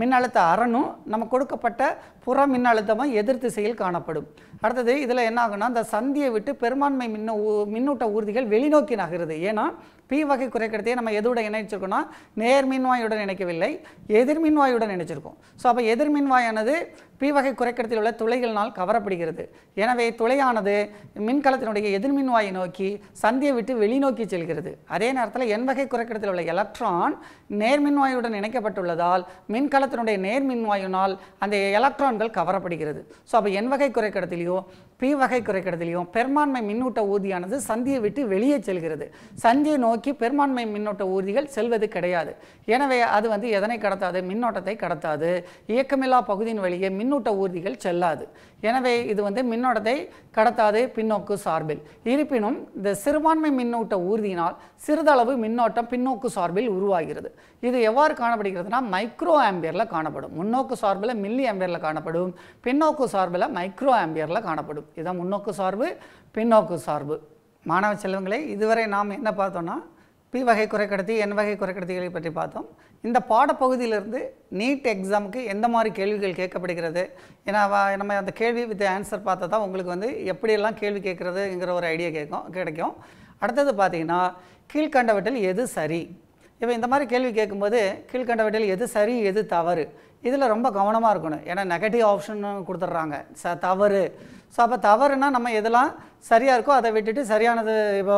மின்னழுத்த அறனும் நம்ம கொடுக்கப்பட்ட புற மின்னழுத்தமும் எதிர் திசையில் காணப்படும் அடுத்தது இதில் என்ன ஆகுனா அந்த சந்தியை விட்டு பெரும்பான்மை மின்ன மின்னூட்ட ஊர்திகள் வெளிநோக்கி நகருது ஏன்னா பி வகை குறைக்கிறதையே நம்ம எதோட இணைச்சிருக்கோம்னா நேர் மின்வாயுடன் இணைக்கவில்லை எதிர்மின்வாயுடன் இணைச்சிருக்கோம் ஸோ அப்போ எதிர்மின்வாயானது பி வகை குறைக்கடத்தில் உள்ள துளைகளினால் கவரப்படுகிறது எனவே துளையானது மின்கலத்தினுடைய எதிர்மின்வாயை நோக்கி சந்தியை விட்டு வெளிநோக்கி செல்கிறது அதே நேரத்தில் என் வகை குறைக்கடத்தில் உள்ள எலக்ட்ரான் நேர்மின்வாயுடன் இணைக்கப்பட்டுள்ளதால் மின்கலத்தினுடைய நேர்மின்வாயுனால் அந்த எலக்ட்ரான்கள் கவரப்படுகிறது ஸோ அப்போ என் வகை குறைக்கடத்திலையோ பி வகை குறைக்கடத்திலையோ பெரும்பான்மை மின்னூட்ட ஊதியானது சந்தியை விட்டு வெளியே செல்கிறது சந்தியை நோக்கி பெரும்பான்மை மின்னோட்ட ஊதிகள் செல்வது கிடையாது எனவே அது வந்து எதனை கடத்தாது மின்னோட்டத்தை கடத்தாது இயக்கமில்லா பகுதியின் வழியே மின் மின்னூட்ட ஊர்திகள் செல்லாது எனவே இது வந்து மின்னோட்டத்தை கடத்தாது பின்னோக்கு சார்பில் இருப்பினும் இந்த சிறுபான்மை மின்னூட்ட ஊர்தியினால் சிறிதளவு மின்னோட்டம் பின்னோக்கு சார்பில் உருவாகிறது இது எவ்வாறு காணப்படுகிறதுனா மைக்ரோ ஆம்பியரில் காணப்படும் முன்னோக்கு சார்பில் மில்லி ஆம்பியரில் காணப்படும் பின்னோக்கு சார்பில் மைக்ரோ ஆம்பியரில் காணப்படும் இதுதான் முன்னோக்கு சார்பு பின்னோக்கு சார்பு மாணவ செல்வங்களே இதுவரை நாம் என்ன பார்த்தோன்னா பி வகை குறைக்கடத்தி என் வகை குறைக்கடத்திகளை பற்றி பார்த்தோம் இந்த பாடப்பகுதியிலிருந்து நீட் எக்ஸாமுக்கு எந்த மாதிரி கேள்விகள் கேட்கப்படுகிறது ஏன்னா நம்ம அந்த கேள்வி வித் ஆன்சர் பார்த்தா தான் உங்களுக்கு வந்து எப்படியெல்லாம் கேள்வி கேட்குறதுங்கிற ஒரு ஐடியா கேட்கும் கிடைக்கும் அடுத்தது பார்த்திங்கன்னா கீழ்கண்டவற்றில் எது சரி இப்போ இந்த மாதிரி கேள்வி கேட்கும்போது கீழ்கண்டவற்றில் எது சரி எது தவறு இதில் ரொம்ப கவனமாக இருக்கணும் ஏன்னா நெகட்டிவ் ஆப்ஷன் கொடுத்துட்றாங்க ச தவறு ஸோ அப்போ தவறுனா நம்ம எதெல்லாம் சரியாக இருக்கோ அதை விட்டுட்டு சரியானது இப்போ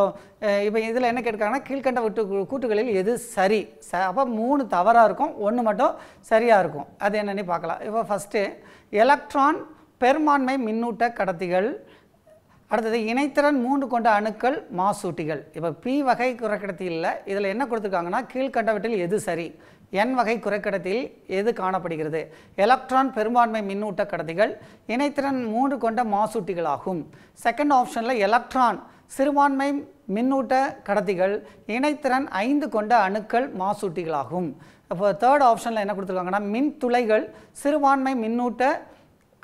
இப்போ இதில் என்ன கேட்குறாங்கன்னா கீழ்கண்ட விட்டு கூட்டுகளில் எது சரி ச அப்போ மூணு தவறாக இருக்கும் ஒன்று மட்டும் சரியாக இருக்கும் அது என்னென்னு பார்க்கலாம் இப்போ ஃபஸ்ட்டு எலக்ட்ரான் பெரும்பான்மை மின்னூட்ட கடத்திகள் அடுத்தது இணைத்திறன் மூன்று கொண்ட அணுக்கள் மாசூட்டிகள் இப்போ பி வகை குறைக்கடத்தி இல்லை இதில் என்ன கொடுத்துருக்காங்கன்னா கீழ்கண்டவற்றில் எது சரி என் வகை குறைக்கடத்தில் எது காணப்படுகிறது எலக்ட்ரான் பெரும்பான்மை மின்னூட்ட கடத்திகள் இணைத்திறன் மூன்று கொண்ட மாசூட்டிகளாகும் செகண்ட் ஆப்ஷனில் எலக்ட்ரான் சிறுபான்மை மின்னூட்ட கடத்திகள் இணைத்திறன் ஐந்து கொண்ட அணுக்கள் மாசூட்டிகளாகும் அப்போ தேர்ட் ஆப்ஷனில் என்ன கொடுத்துருக்காங்கன்னா மின் துளைகள் சிறுபான்மை மின்னூட்ட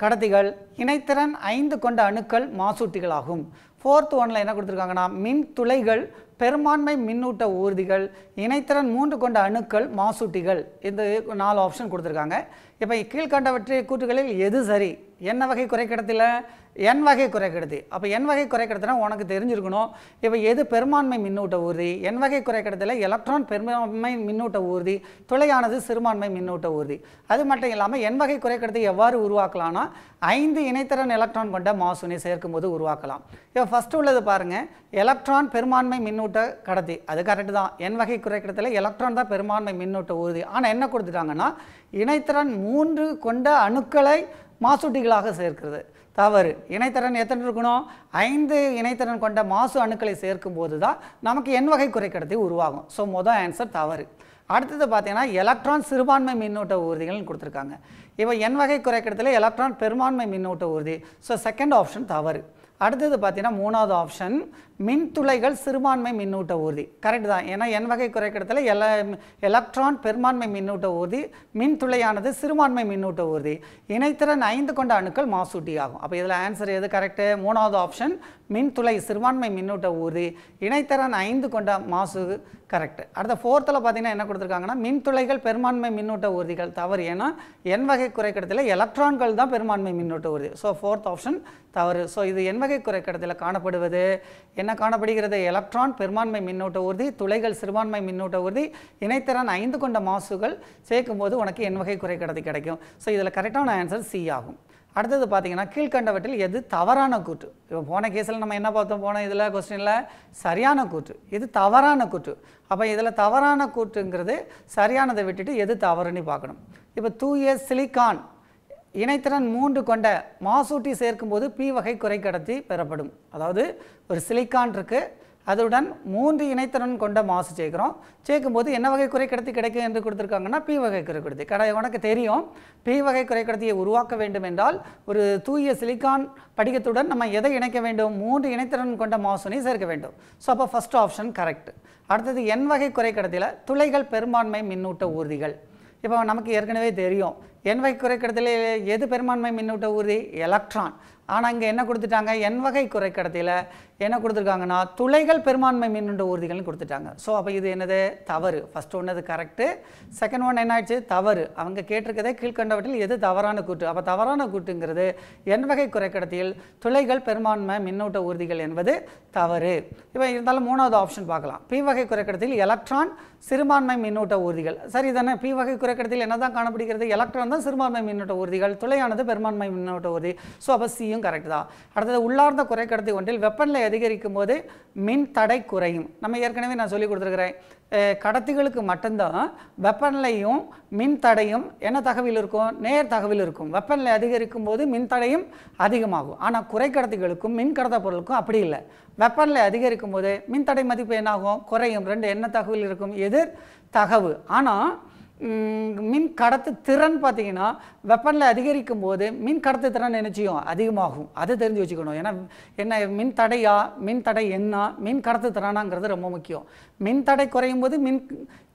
கடத்திகள் இணைத்திறன் ஐந்து கொண்ட அணுக்கள் மாசூட்டிகளாகும் ஃபோர்த் ஒனில் என்ன கொடுத்துருக்காங்கன்னா மின் துளைகள் பெரும்பான்மை மின்னூட்ட ஊர்திகள் இணைத்திறன் மூன்று கொண்ட அணுக்கள் மாசூட்டிகள் இந்த நாலு ஆப்ஷன் கொடுத்துருக்காங்க இப்போ கீழ்கண்டவற்றை கூற்றுகளில் எது சரி என் வகை குறைக்கடத்தில் என் வகை குறைக்கடத்தி அப்போ என் வகை குறைக்கடத்தினா உனக்கு தெரிஞ்சிருக்கணும் இப்போ எது பெரும்பான்மை மின்னூட்ட ஊர்தி என் வகை குறைக்கடத்தில் எலக்ட்ரான் பெரும்பான்மை மின்னூட்ட ஊர்தி துளையானது சிறுபான்மை மின்னூட்ட ஊர்தி அது மட்டும் இல்லாமல் என் வகை குறைக்கடத்தை எவ்வாறு உருவாக்கலாம்னா ஐந்து இணைத்திறன் எலக்ட்ரான் கொண்ட மாசுனை சேர்க்கும் போது உருவாக்கலாம் இப்போ ஃபஸ்ட்டு உள்ளது பாருங்கள் எலக்ட்ரான் பெரும்பான்மை மின்னூட்ட கடத்தி அது கரெக்டு தான் என் வகை குறைக்கடத்தில் எலக்ட்ரான் தான் பெரும்பான்மை மின்னூட்ட ஊர்தி ஆனால் என்ன கொடுத்துட்டாங்கன்னா இணைத்திறன் மூன்று கொண்ட அணுக்களை மாசூட்டிகளாக சேர்க்கிறது தவறு இணைத்திறன் எத்தனை இருக்கணும் ஐந்து இணைத்திறன் கொண்ட மாசு அணுக்களை சேர்க்கும் போது தான் நமக்கு என் வகை குறைக்கடத்தை உருவாகும் ஸோ மொதல் ஆன்சர் தவறு அடுத்தது பார்த்தீங்கன்னா எலக்ட்ரான் சிறுபான்மை மின்னூட்ட ஊர்திகள்னு கொடுத்துருக்காங்க இப்போ என் வகை குறைக்கடத்தில் எலக்ட்ரான் பெரும்பான்மை மின்னூட்ட ஊர்தி ஸோ செகண்ட் ஆப்ஷன் தவறு அடுத்தது பார்த்தீங்கன்னா மூணாவது ஆப்ஷன் மின்துளைகள் சிறுபான்மை மின்னூட்ட ஊர்தி கரெக்ட் தான் ஏன்னா என் வகை குறைக்கடத்தில் எல எலக்ட்ரான் பெரும்பான்மை மின்னூட்ட ஊர்தி மின்துளையானது சிறுபான்மை மின்னூட்ட ஊர்தி இணைத்திறன் ஐந்து கொண்ட அணுக்கள் மாசூட்டி ஆகும் அப்போ இதில் ஆன்சர் எது கரெக்டு மூணாவது ஆப்ஷன் மின்துளை சிறுபான்மை மின்னூட்ட ஊர்தி இணைத்திறன் ஐந்து கொண்ட மாசு கரெக்டு அடுத்த ஃபோர்த்தில் பார்த்தீங்கன்னா என்ன கொடுத்துருக்காங்கன்னா மின்துளைகள் பெரும்பான்மை மின்னூட்ட ஊர்திகள் தவறு ஏன்னா என் வகை குறைக்கிடத்தில் எலக்ட்ரான்கள் தான் பெரும்பான்மை மின்னூட்ட ஊர்தி ஸோ ஃபோர்த் ஆப்ஷன் தவறு ஸோ இது என் வகை குறைக்கிடத்தில் காணப்படுவது என் என்ன காணப்படுகிறது எலக்ட்ரான் பெரும்பான்மை மின்னோட்ட ஊர்தி துளைகள் சிறுபான்மை மின்னோட்ட ஊர்தி இணைத்திறன் ஐந்து கொண்ட மாசுகள் சேர்க்கும் போது உனக்கு என் வகை கிடது கிடைக்கும் ஸோ இதில் கரெக்டான ஆன்சர் சி ஆகும் அடுத்தது பார்த்தீங்கன்னா கீழ்கண்டவற்றில் எது தவறான கூற்று இப்போ போன கேஸில் நம்ம என்ன பார்த்தோம் போன இதில் கொஸ்டினில் சரியான கூற்று இது தவறான கூற்று அப்போ இதில் தவறான கூற்றுங்கிறது சரியானதை விட்டுட்டு எது தவறுன்னு பார்க்கணும் இப்போ தூய சிலிக்கான் இணைத்திறன் மூன்று கொண்ட மாசூட்டி சேர்க்கும்போது பி வகை குறைக்கடத்தி பெறப்படும் அதாவது ஒரு சிலிக்கான் இருக்குது அதுடன் மூன்று இணைத்திறன் கொண்ட மாசு சேர்க்குறோம் சேர்க்கும்போது என்ன வகை குறைக்கடத்தி கிடைக்கும் என்று கொடுத்துருக்காங்கன்னா பி வகை குறைக்கடத்தி கடை உனக்கு தெரியும் பி வகை குறைக்கடத்தியை உருவாக்க வேண்டும் என்றால் ஒரு தூய சிலிக்கான் படிகத்துடன் நம்ம எதை இணைக்க வேண்டும் மூன்று இணைத்திறன் கொண்ட மாசுனையும் சேர்க்க வேண்டும் ஸோ அப்போ ஃபஸ்ட் ஆப்ஷன் கரெக்ட் அடுத்தது என் வகை குறைக்கடத்தியில் துளைகள் பெரும்பான்மை மின்னூட்ட ஊர்திகள் இப்போ நமக்கு ஏற்கனவே தெரியும் என் வகை குறைக்கடத்தில் எது பெரும்பான்மை மின்னூட்ட ஊர்தி எலக்ட்ரான் ஆனால் இங்கே என்ன கொடுத்துட்டாங்க என் வகை குறைக்கடத்தில் என்ன கொடுத்துருக்காங்கன்னா துளைகள் பெரும்பான்மை மின்னூட்ட ஊர்திகள்னு கொடுத்துட்டாங்க ஸோ அப்போ இது என்னது தவறு ஃபஸ்ட் ஒன்று அது கரெக்டு செகண்ட் ஒன் என்ன ஆயிடுச்சு தவறு அவங்க கேட்டிருக்கதே கீழ்கண்டவற்றில் எது தவறான கூட்டு அப்போ தவறான கூட்டுங்கிறது என் வகை குறைக்கடத்தில் துளைகள் பெரும்பான்மை மின்னூட்ட ஊர்திகள் என்பது தவறு இப்போ இருந்தாலும் மூணாவது ஆப்ஷன் பார்க்கலாம் பி வகை குறைக்கடத்தில் எலக்ட்ரான் சிறுபான்மை மின்னூட்ட ஊர்திகள் சரி இதான பி வகை குறைக்கடத்தில் என்ன தான் காணப்படுகிறது எலக்ட்ரான் தான் மின்னோட்டமும் சிறுபான்மை மின்னோட்ட ஊர்திகள் துளையானது பெரும்பான்மை மின்னோட்ட ஊர்தி ஸோ அப்போ சியும் கரெக்ட் தான் அடுத்தது உள்ளார்ந்த குறை கடத்தி ஒன்றில் வெப்பநிலை அதிகரிக்கும் போது மின் தடை குறையும் நம்ம ஏற்கனவே நான் சொல்லி கொடுத்துருக்குறேன் கடத்திகளுக்கு மட்டும்தான் வெப்பநிலையும் மின் தடையும் என்ன தகவல் இருக்கும் நேர் தகவல் இருக்கும் வெப்பநிலை அதிகரிக்கும் போது மின் தடையும் அதிகமாகும் ஆனால் குறை கடத்திகளுக்கும் மின் கடத்த பொருளுக்கும் அப்படி இல்லை வெப்பநிலை அதிகரிக்கும் போது மின்தடை மதிப்பு என்னாகும் குறையும் ரெண்டு என்ன தகவல் இருக்கும் எதிர் தகவு ஆனால் மின் கடத்து திறன் பார்த்தீங்கன்னா வெப்பனில் அதிகரிக்கும் போது மின் கடத்து திறன் நினைச்சியும் அதிகமாகும் அதை தெரிஞ்சு வச்சுக்கணும் ஏன்னா என்ன மின் தடையா மின் தடை என்ன மின் கடத்து திறனாங்கிறது ரொம்ப முக்கியம் மின் தடை குறையும் போது மின்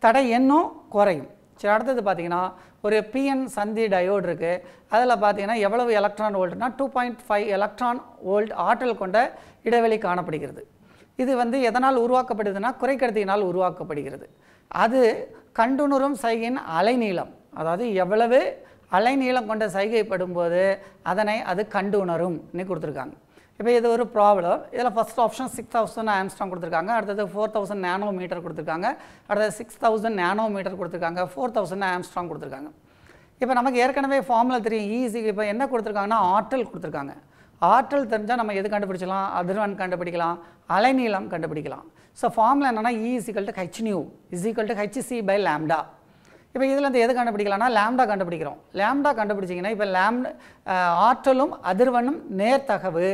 தடை எண்ணும் குறையும் சரி அடுத்தது பார்த்தீங்கன்னா ஒரு பிஎன் சந்தி டயோடு இருக்குது அதில் பார்த்தீங்கன்னா எவ்வளவு எலக்ட்ரான் வோல்ட்னா two point five electron volt ஆற்றல் கொண்ட இடைவெளி காணப்படுகிறது இது வந்து எதனால் உருவாக்கப்படுதுன்னா குறைக்கடத்தினால் உருவாக்கப்படுகிறது அது கண்டுணரும் சைகையின் அலைநீளம் அதாவது எவ்வளவு அலைநீளம் கொண்ட சைகை படும்போது அதனை அது கண்டு கொடுத்துருக்காங்க இப்போ இது ஒரு ப்ராப்ளம் இதில் first option six thousand angstrom கொடுத்துருக்காங்க அடுத்தது ஃபோர் தௌசண்ட் நேனோ மீட்டர் கொடுத்துருக்காங்க அடுத்தது சிக்ஸ் தௌசண்ட் நேனோ மீட்டர் கொடுத்துருக்காங்க ஃபோர் தௌசண்ட் ஆம்ஸ்டாங் கொடுத்துருக்காங்க இப்போ நமக்கு ஏற்கனவே ஃபார்மில் தெரியும் ஈஸி இப்போ என்ன கொடுத்துருக்காங்கன்னா ஆற்றல் கொடுத்துருக்காங்க ஆற்றல் தெரிஞ்சால் நம்ம எது கண்டுபிடிச்சலாம் அதிர்வன் கண்டுபிடிக்கலாம் அலைநீளம் கண்டுபிடிக்கலாம் ஸோ ஃபார்மில் என்னென்னா E to H nu equal to C by lambda இப்போ இதில் இருந்து எது கண்டுபிடிக்கலாம்னா லேம்டா கண்டுபிடிக்கிறோம் லேம்டா கண்டுபிடிச்சிங்கன்னா இப்போ லேம் ஆற்றலும் அதிர்வனும் நேர்த்தகவு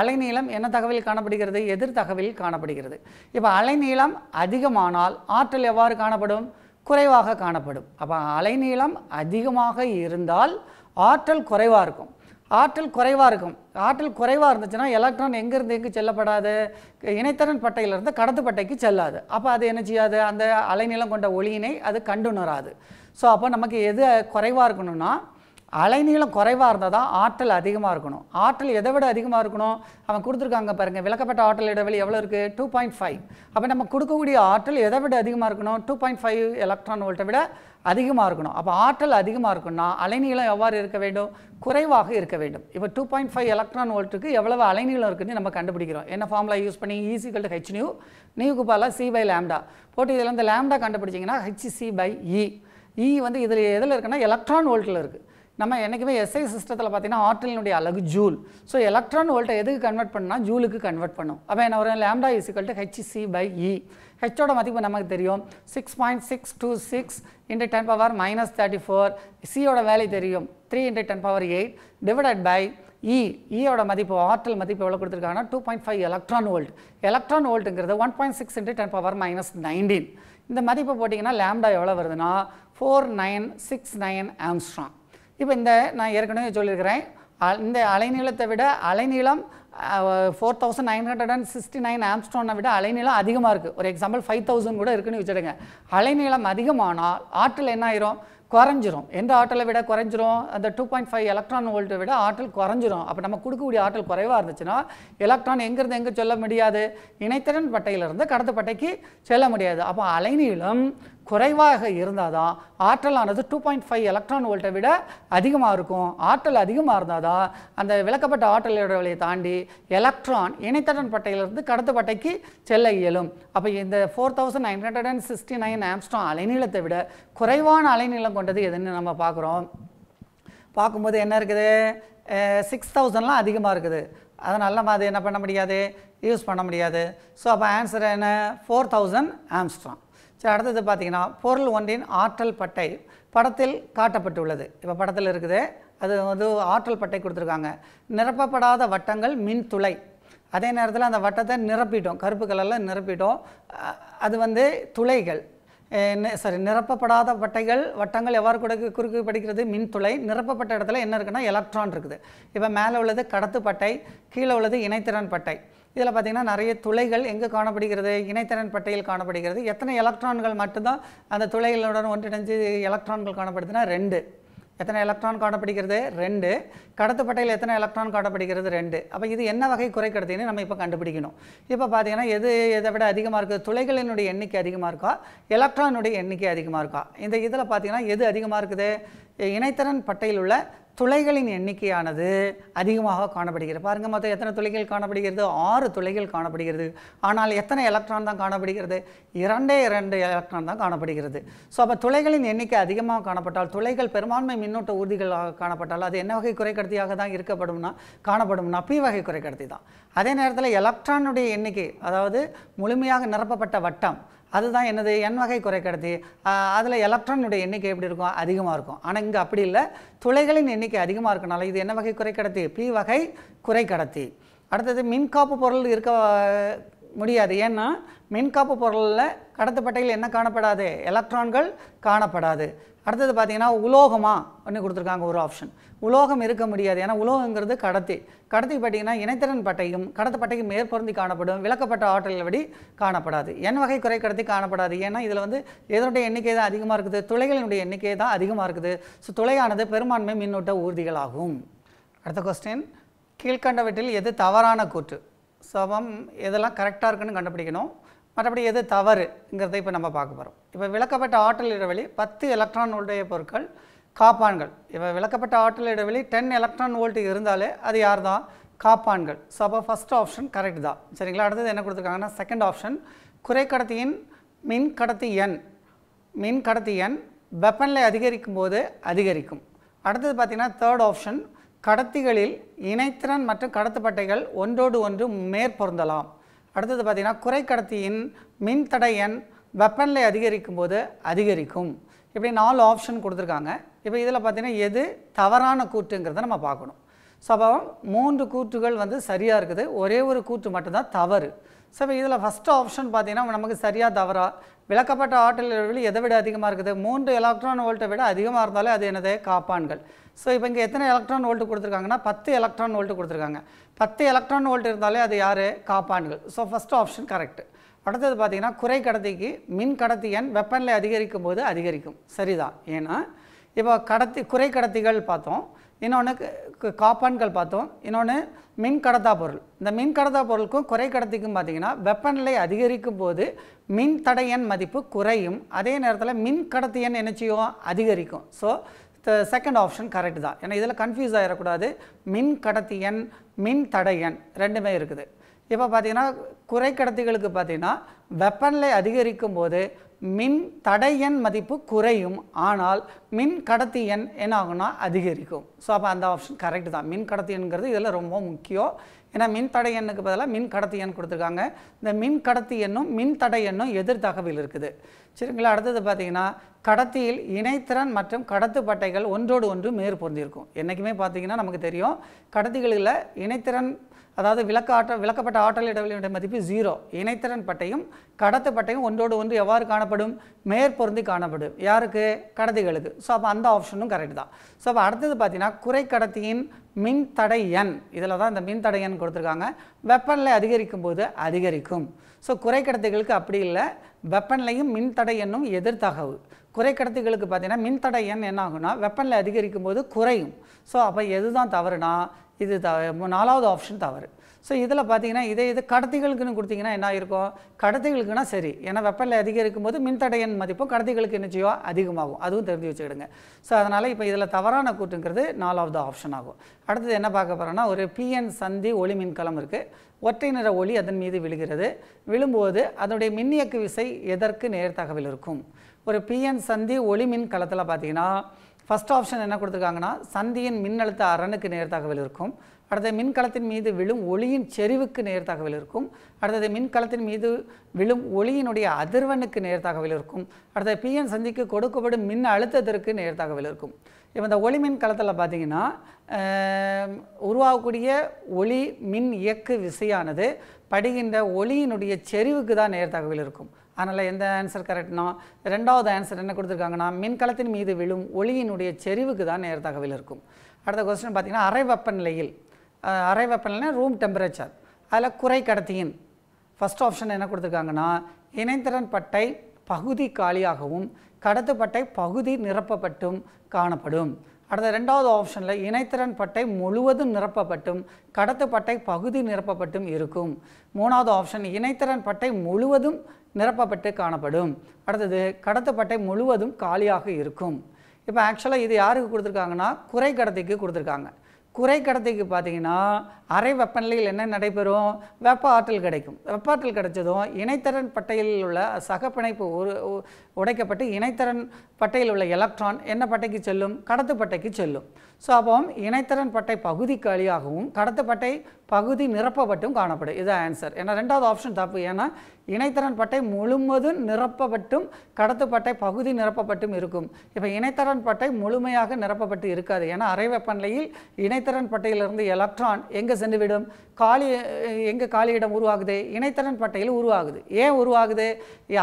அலைநீளம் என்ன தகவலில் காணப்படுகிறது எதிர் தகவலில் காணப்படுகிறது இப்போ அலைநீளம் அதிகமானால் ஆற்றல் எவ்வாறு காணப்படும் குறைவாக காணப்படும் அப்போ அலைநீளம் அதிகமாக இருந்தால் ஆற்றல் குறைவாக இருக்கும் ஆற்றல் குறைவாக இருக்கும் ஆற்றல் குறைவாக இருந்துச்சுன்னா எலக்ட்ரான் எங்கேருந்து எங்கே செல்லப்படாது இணைத்தரன் பட்டையிலிருந்து கடத்து பட்டைக்கு செல்லாது அப்போ அது என்ன செய்யாது அந்த அலைநிலம் கொண்ட ஒளியினை அது கண்டுணராது ஸோ அப்போ நமக்கு எது குறைவாக இருக்கணும்னா அலைநீளம் குறைவாக இருந்தால் தான் ஆற்றல் அதிகமாக இருக்கணும் ஆற்றல் எதை விட அதிகமாக இருக்கணும் அவன் கொடுத்துருக்காங்க பாருங்கள் விளக்கப்பட்ட ஆற்றல் இடைவெளி எவ்வளோ இருக்குது டூ பாயிண்ட் ஃபைவ் அப்போ நம்ம கொடுக்கக்கூடிய ஆற்றல் எதை விட அதிகமாக இருக்கணும் டூ பாயிண்ட் ஃபைவ் எலக்ட்ரான் வோல்ட்டை விட அதிகமாக இருக்கணும் அப்போ ஆற்றல் அதிகமாக இருக்குன்னா அலைநீளம் எவ்வாறு இருக்க வேண்டும் குறைவாக இருக்க வேண்டும் இப்போ டூ பாயிண்ட் ஃபைவ் எலக்ட்ரான் வோல்ட்டுக்கு எவ்வளவு அலைநீளம் இருக்குன்னு நம்ம கண்டுபிடிக்கிறோம் என்ன ஃபார்முலா யூஸ் பண்ணி ஈஸிக்கல் ஹெச் நியூ நியூக்கு பாலா சி பை லேம்டா போட்டு இதில் இந்த லேம்டா கண்டுபிடிச்சிங்கன்னா H C by E e. E e வந்து இதில் எதில் இருக்குன்னா எலக்ட்ரான் வோல்ட்டில் இருக்குது நம்ம என்றைக்குமே எஸ்ஐ சிஸ்டத்தில் பார்த்தீங்கன்னா ஆற்றலினுடைய அழகு ஜூல் ஸோ எலக்ட்ரான் வோல்ட்டை எதுக்கு கன்வெர்ட் பண்ணால் ஜூலுக்கு கன்வெர்ட் பண்ணும் அப்போ என்ன வரும் lambda equal to C by E ஹெச்சோட மதிப்பு நமக்கு தெரியும் six point six two six into ten power minus thirty four சியோட வேலை தெரியும் three into ten power eight divided by E இயோட மதிப்பு ஆற்றல் மதிப்பு எவ்வளோ கொடுத்துருக்காங்கன்னா two point five electron volt electron வோல்ட்டுங்கிறது one point six into ten power minus nineteen இந்த மதிப்பு போட்டிங்கன்னா லேம்டா எவ்வளோ வருதுன்னா four nine six nine angstrom இப்போ இந்த நான் ஏற்கனவே சொல்லியிருக்கிறேன் இந்த அலைநீளத்தை விட அலைநீளம் four thousand nine hundred and sixty nine ஆம்ஸ்டோனை விட அலைநீளம் அதிகமாக இருக்குது ஒரு எக்ஸாம்பிள் ஃபைவ் தௌசண்ட் கூட இருக்குன்னு வச்சுடுங்க அலைநீளம் அதிகமானால் ஆற்றல் என்ன ஆயிரும் குறைஞ்சிரும் எந்த ஆற்றலை விட குறைஞ்சிரும் அந்த டூ பாயிண்ட் ஃபைவ் எலக்ட்ரான் வோல்ட்டை விட ஆற்றல் குறைஞ்சிரும் அப்போ நம்ம கொடுக்கக்கூடிய ஆற்றல் குறைவாக இருந்துச்சுன்னா எலக்ட்ரான் எங்கேருந்து எங்கே சொல்ல முடியாது இணைத்திறன் பட்டையிலிருந்து கடத்த பட்டைக்கு செல்ல முடியாது அப்போ அலைநீளம் குறைவாக இருந்தால் தான் ஆற்றலானது டூ பாயிண்ட் ஃபைவ் எலக்ட்ரான் வோல்ட்டை விட அதிகமாக இருக்கும் ஆற்றல் அதிகமாக இருந்தால் தான் அந்த விளக்கப்பட்ட ஆற்றல் இடைவெளியை தாண்டி எலக்ட்ரான் இணைத்தடன் பட்டையிலிருந்து கடத்து பட்டைக்கு செல்ல இயலும் அப்போ இந்த four thousand nine hundred and sixty nine angstrom அலைநீளத்தை விட குறைவான அலைநீளம் கொண்டது எதுன்னு நம்ம பார்க்குறோம் பார்க்கும்போது என்ன இருக்குது சிக்ஸ் தௌசண்ட்லாம் அதிகமாக இருக்குது அது நம்ம அது என்ன பண்ண முடியாது யூஸ் பண்ண முடியாது ஸோ அப்போ ஆன்சர் என்ன ஃபோர் தௌசண்ட் ஆம்ஸ்ட்ரான் சரி அடுத்தது பார்த்திங்கன்னா பொருள் ஒன்றின் ஆற்றல் பட்டை படத்தில் காட்டப்பட்டுள்ளது இப்போ படத்தில் இருக்குது அது வந்து ஆற்றல் பட்டை கொடுத்துருக்காங்க நிரப்பப்படாத வட்டங்கள் மின் துளை அதே நேரத்தில் அந்த வட்டத்தை நிரப்பிட்டோம் கருப்பு கலரில் நிரப்பிட்டோம் அது வந்து துளைகள் சாரி நிரப்பப்படாத வட்டைகள் வட்டங்கள் எவ்வாறு கூட குறுக்கு படிக்கிறது மின்துளை நிரப்பப்பட்ட இடத்துல என்ன இருக்குன்னா எலக்ட்ரான் இருக்குது இப்போ மேலே உள்ளது கடத்து பட்டை கீழே உள்ளது இணைத்திறன் பட்டை இதில் பார்த்தீங்கன்னா நிறைய துளைகள் எங்கே காணப்படுகிறது இணைத்திறன் பட்டையில் காணப்படுகிறது எத்தனை எலக்ட்ரான்கள் மட்டும்தான் அந்த துளைகளுடன் ஒன்றிணைஞ்சு எலக்ட்ரான்கள் காணப்படுதுன்னா ரெண்டு எத்தனை எலக்ட்ரான் காணப்படுகிறது ரெண்டு கடத்து பட்டையில் எத்தனை எலக்ட்ரான் காணப்படுகிறது ரெண்டு அப்போ இது என்ன வகை குறைக்கடத்தின்னு நம்ம இப்போ கண்டுபிடிக்கணும் இப்போ பார்த்தீங்கன்னா எது எதை விட அதிகமாக இருக்குது துளைகளினுடைய எண்ணிக்கை அதிகமாக இருக்கா எலக்ட்ரானுடைய எண்ணிக்கை அதிகமாக இருக்கா இந்த இதில் பார்த்தீங்கன்னா எது அதிகமாக இருக்குது இணைத்திறன் பட்டையில் உள்ள துளைகளின் எண்ணிக்கையானது அதிகமாக காணப்படுகிறது பாருங்கள் மொத்தம் எத்தனை துளைகள் காணப்படுகிறது ஆறு துளைகள் காணப்படுகிறது ஆனால் எத்தனை எலக்ட்ரான் தான் காணப்படுகிறது இரண்டே இரண்டு எலக்ட்ரான் தான் காணப்படுகிறது ஸோ அப்போ துளைகளின் எண்ணிக்கை அதிகமாக காணப்பட்டால் துளைகள் பெரும்பான்மை மின்னோட்ட ஊர்திகளாக காணப்பட்டால் அது என்ன வகை குறைக்கடத்தியாக தான் இருக்கப்படும்னா காணப்படும்னா பி வகை குறைக்கடத்தி தான் அதே நேரத்தில் எலக்ட்ரானுடைய எண்ணிக்கை அதாவது முழுமையாக நிரப்பப்பட்ட வட்டம் அதுதான் என்னது என் வகை கடத்தி அதில் எலக்ட்ரானுடைய எண்ணிக்கை எப்படி இருக்கும் அதிகமாக இருக்கும் ஆனால் இங்கே அப்படி இல்லை துளைகளின் எண்ணிக்கை அதிகமாக இருக்கனால இது என்ன வகை கடத்தி பி வகை குறைக்கடத்தி அடுத்தது மின்காப்பு பொருள் இருக்க முடியாது ஏன்னா மின்காப்பு பொருளில் கடத்தப்பட்டையில் என்ன காணப்படாது எலக்ட்ரான்கள் காணப்படாது அடுத்தது பார்த்தீங்கன்னா உலோகமாக ஒன்று கொடுத்துருக்காங்க ஒரு ஆப்ஷன் உலோகம் இருக்க முடியாது ஏன்னா உலோகங்கிறது கடத்தி கடத்தி பார்த்தீங்கன்னா இணைத்திறன் பட்டையும் கடத்த பட்டையும் மேற்பொருந்தி காணப்படும் விளக்கப்பட்ட ஆற்றல் படி காணப்படாது என் வகை குறை கடத்தி காணப்படாது ஏன்னா இதில் வந்து எதனுடைய எண்ணிக்கை தான் அதிகமாக இருக்குது துளைகளினுடைய எண்ணிக்கை தான் அதிகமாக இருக்குது ஸோ துளையானது பெரும்பான்மை மின்னூட்ட ஊர்திகளாகும் அடுத்த கொஸ்டின் கீழ்கண்டவற்றில் எது தவறான கூற்று சவம் எதெல்லாம் கரெக்டாக இருக்குன்னு கண்டுபிடிக்கணும் மற்றபடி எது தவறுங்கிறத இப்போ நம்ம பார்க்க போகிறோம் இப்போ விளக்கப்பட்ட ஆற்றல் இடைவெளி பத்து எலக்ட்ரான் உடைய பொருட்கள் காப்பான்கள் இப்போ விளக்கப்பட்ட ஆற்றல் இடைவெளி டென் எலக்ட்ரான் வோல்ட் இருந்தாலே அது யார் தான் காப்பான்கள் ஸோ அப்போ ஃபஸ்ட் ஆப்ஷன் கரெக்ட் தான் சரிங்களா அடுத்தது என்ன கொடுத்துருக்காங்கன்னா செகண்ட் ஆப்ஷன் குறைக்கடத்தியின் மின் கடத்தி எண் மின் கடத்தி எண் வெப்பநிலை அதிகரிக்கும் போது அதிகரிக்கும் அடுத்தது பார்த்திங்கன்னா தேர்ட் ஆப்ஷன் கடத்திகளில் இணைத்திறன் மற்றும் கடத்துப்பட்டைகள் ஒன்றோடு ஒன்று மேற்பொருந்தலாம் அடுத்தது பார்த்திங்கன்னா குறைக்கடத்தியின் மின்தடை எண் வெப்பநிலை அதிகரிக்கும் போது அதிகரிக்கும் இப்படி நாலு ஆப்ஷன் கொடுத்துருக்காங்க இப்போ இதில் பார்த்திங்கன்னா எது தவறான கூற்றுங்கிறத நம்ம பார்க்கணும் ஸோ அப்போ மூன்று கூற்றுகள் வந்து சரியாக இருக்குது ஒரே ஒரு கூற்று மட்டும்தான் தவறு ஸோ இப்போ இதில் ஃபஸ்ட்டு ஆப்ஷன் பார்த்திங்கன்னா நமக்கு சரியாக தவறாக விளக்கப்பட்ட ஆற்றல் எதை விட அதிகமாக இருக்குது மூன்று எலக்ட்ரான் வோல்ட்டை விட அதிகமாக இருந்தாலே அது என்னது காப்பான்கள் ஸோ இப்போ இங்கே எத்தனை எலக்ட்ரான் வோல்ட்டு கொடுத்துருக்காங்கன்னா பத்து எலக்ட்ரான் வோல்ட்டு கொடுத்துருக்காங்க பத்து எலக்ட்ரான் வோல்ட் இருந்தாலே அது யார் காப்பான்கள் ஸோ ஃபஸ்ட்டு ஆப்ஷன் கரெக்ட் அடுத்தது பார்த்திங்கன்னா குறை கடத்திக்கு மின் கடத்தி எண் வெப்பநிலை அதிகரிக்கும் போது அதிகரிக்கும் சரிதான் ஏன்னா இப்போ கடத்தி குறை கடத்திகள் பார்த்தோம் இன்னொன்று காப்பான்கள் பார்த்தோம் இன்னொன்று மின் கடத்தா பொருள் இந்த மின் கடத்தா பொருளுக்கும் குறை கடத்திக்கும் பார்த்திங்கன்னா வெப்பநிலை அதிகரிக்கும் போது மின் தடையன் மதிப்பு குறையும் அதே நேரத்தில் மின் கடத்தியன் என்ன செய்யும் அதிகரிக்கும் ஸோ செகண்ட் ஆப்ஷன் கரெக்ட் தான் ஏன்னா இதில் கன்ஃபியூஸ் ஆகிடக்கூடாது மின் கடத்தி எண் மின் தடை எண் ரெண்டுமே இருக்குது இப்போ பார்த்தீங்கன்னா குறை கடத்திகளுக்கு பார்த்தீங்கன்னா வெப்பநிலை அதிகரிக்கும் போது மின் தடை எண் மதிப்பு குறையும் ஆனால் மின் கடத்தி எண் என்ன ஆகும்னா அதிகரிக்கும் ஸோ அப்போ அந்த ஆப்ஷன் கரெக்ட் தான் மின் கடத்தி இதில் ரொம்ப முக்கியம் ஏன்னா மின் தடை எண்ணுக்கு பதிலாக மின் கடத்தி எண் கொடுத்துருக்காங்க இந்த மின் கடத்தி எண்ணும் மின் தடை எண்ணும் எதிர் தகவல் இருக்குது சரிங்களா அடுத்தது பார்த்தீங்கன்னா கடத்தியில் இணைத்திறன் மற்றும் கடத்து பட்டைகள் ஒன்றோடு ஒன்று மேற்பொருந்திருக்கும் என்றைக்குமே பார்த்தீங்கன்னா நமக்கு தெரியும் கடத்திகளில் இணைத்திறன் அதாவது விளக்க ஆற்றல் விளக்கப்பட்ட ஆற்றல் இடைவெளியுடைய மதிப்பு ஜீரோ இணைத்திறன் பட்டையும் கடத்து பட்டையும் ஒன்றோடு ஒன்று எவ்வாறு காணப்படும் மேற்பொருந்தி காணப்படும் யாருக்கு கடத்திகளுக்கு ஸோ அப்போ அந்த ஆப்ஷனும் கரெக்ட் தான் ஸோ அப்போ அடுத்தது பார்த்தீங்கன்னா குறை கடத்தியின் மின்தடை எண் இதில் தான் இந்த மின்தடை எண் கொடுத்துருக்காங்க வெப்பநிலை அதிகரிக்கும் போது அதிகரிக்கும் ஸோ குறை கடத்திகளுக்கு அப்படி இல்லை வெப்பநிலையும் மின்தடை எண்ணும் எதிர்த்தகவு குறை கடத்திகளுக்கு பார்த்தீங்கன்னா மின்தடை எண் என்ன ஆகுனா வெப்பநிலை அதிகரிக்கும் போது குறையும் ஸோ அப்போ எதுதான் தவறுனா இது தவ நாலாவது ஆப்ஷன் தவறு ஸோ இதில் பார்த்தீங்கன்னா இதே இது கடத்திகளுக்குன்னு கொடுத்தீங்கன்னா என்ன இருக்கும் கடத்திகளுக்குன்னா சரி ஏன்னா வெப்பநிலை அதிகரிக்கும் போது மின்தடையின் மதிப்பும் கடத்திகளுக்கு என்ன செய்யும் அதிகமாகும் அதுவும் தெரிஞ்சு வச்சுக்கிடுங்க ஸோ அதனால் இப்போ இதில் தவறான கூட்டுங்கிறது நாலாவது ஆப்ஷன் ஆகும் அடுத்தது என்ன பார்க்க போகிறோன்னா ஒரு பிஎன் சந்தி ஒளி மின்கலம் இருக்குது ஒற்றை நிற ஒளி அதன் மீது விழுகிறது விழும்போது அதனுடைய மின்னியக்கு விசை எதற்கு நேர்த்தகவில் இருக்கும் ஒரு பிஎன் சந்தி ஒளி மின் களத்தில் பார்த்தீங்கன்னா ஃபஸ்ட் ஆப்ஷன் என்ன கொடுத்துருக்காங்கன்னா சந்தியின் மின்னழுத்த அரணுக்கு நேர்த்தகவில் இருக்கும் அடுத்தது மின்கலத்தின் மீது விழும் ஒளியின் செறிவுக்கு நேர்த்தகவில் இருக்கும் அடுத்தது மின்கலத்தின் மீது விழும் ஒளியினுடைய அதிர்வனுக்கு நேர்த்தகவில் இருக்கும் அடுத்தது பிஎன் சந்திக்கு கொடுக்கப்படும் மின் அழுத்தத்திற்கு நேர்த்தகவில் இருக்கும் இப்போ இந்த ஒளி மின் களத்தில் பார்த்தீங்கன்னா உருவாகக்கூடிய ஒளி மின் இயக்கு விசையானது படுகின்ற ஒளியினுடைய செறிவுக்கு தான் நேர்த்தகவில் இருக்கும் அதனால் எந்த ஆன்சர் கரெக்ட்னா ரெண்டாவது ஆன்சர் என்ன கொடுத்துருக்காங்கன்னா மின்கலத்தின் மீது விழும் ஒளியினுடைய செறிவுக்கு தான் நேர் தகவல் இருக்கும் அடுத்த கொஸ்டின் பார்த்திங்கன்னா அரை வெப்பநிலையில் அரை வெப்பநிலை ரூம் டெம்பரேச்சர் அதில் குறை கடத்தியின் ஃபஸ்ட் ஆப்ஷன் என்ன கொடுத்துருக்காங்கன்னா இணைத்திறன் பட்டை பகுதி காலியாகவும் கடத்துப்பட்டை பகுதி நிரப்பப்பட்டும் காணப்படும் அடுத்த ரெண்டாவது ஆப்ஷனில் இணைத்திறன் பட்டை முழுவதும் நிரப்பப்பட்டும் கடத்துப்பட்டை பகுதி நிரப்பப்பட்டும் இருக்கும் மூணாவது ஆப்ஷன் இணைத்திறன் பட்டை முழுவதும் நிரப்பப்பட்டு காணப்படும் அடுத்தது கடத்தப்பட்டை முழுவதும் காலியாக இருக்கும் இப்போ ஆக்சுவலாக இது யாருக்கு கொடுத்துருக்காங்கன்னா குறை கடத்திக்கு கொடுத்துருக்காங்க குறை கடத்திக்கு பார்த்தீங்கன்னா அரை வெப்பநிலையில் என்ன நடைபெறும் வெப்ப ஆற்றல் கிடைக்கும் வெப்ப ஆற்றல் கிடைச்சதும் இணைத்தரன் பட்டையில் உள்ள சகப்பிணைப்பு ஒரு உடைக்கப்பட்டு இணைத்தரன் பட்டையில் உள்ள எலக்ட்ரான் என்ன பட்டைக்கு செல்லும் கடத்து பட்டைக்கு செல்லும் ஸோ அப்போ இணைத்தரன் பட்டை பகுதி காலியாகவும் கடத்து பட்டை பகுதி நிரப்பப்பட்டும் காணப்படும் இது ஆன்சர் ஏன்னா ரெண்டாவது ஆப்ஷன் தப்பு ஏன்னா இணைத்தரன் பட்டை முழுவதும் நிரப்பப்பட்டும் கடத்துப்பட்டை பகுதி நிரப்பப்பட்டும் இருக்கும் இப்போ இணைத்தரன் பட்டை முழுமையாக நிரப்பப்பட்டு இருக்காது ஏன்னா அரை வெப்பநிலையில் இணைத்தரன் பட்டையிலிருந்து எலக்ட்ரான் எங்கே சென்றுவிடும் காலி எங்கே காலியிடம் உருவாகுது இணைத்தரன் பட்டையில் உருவாகுது ஏன் உருவாகுது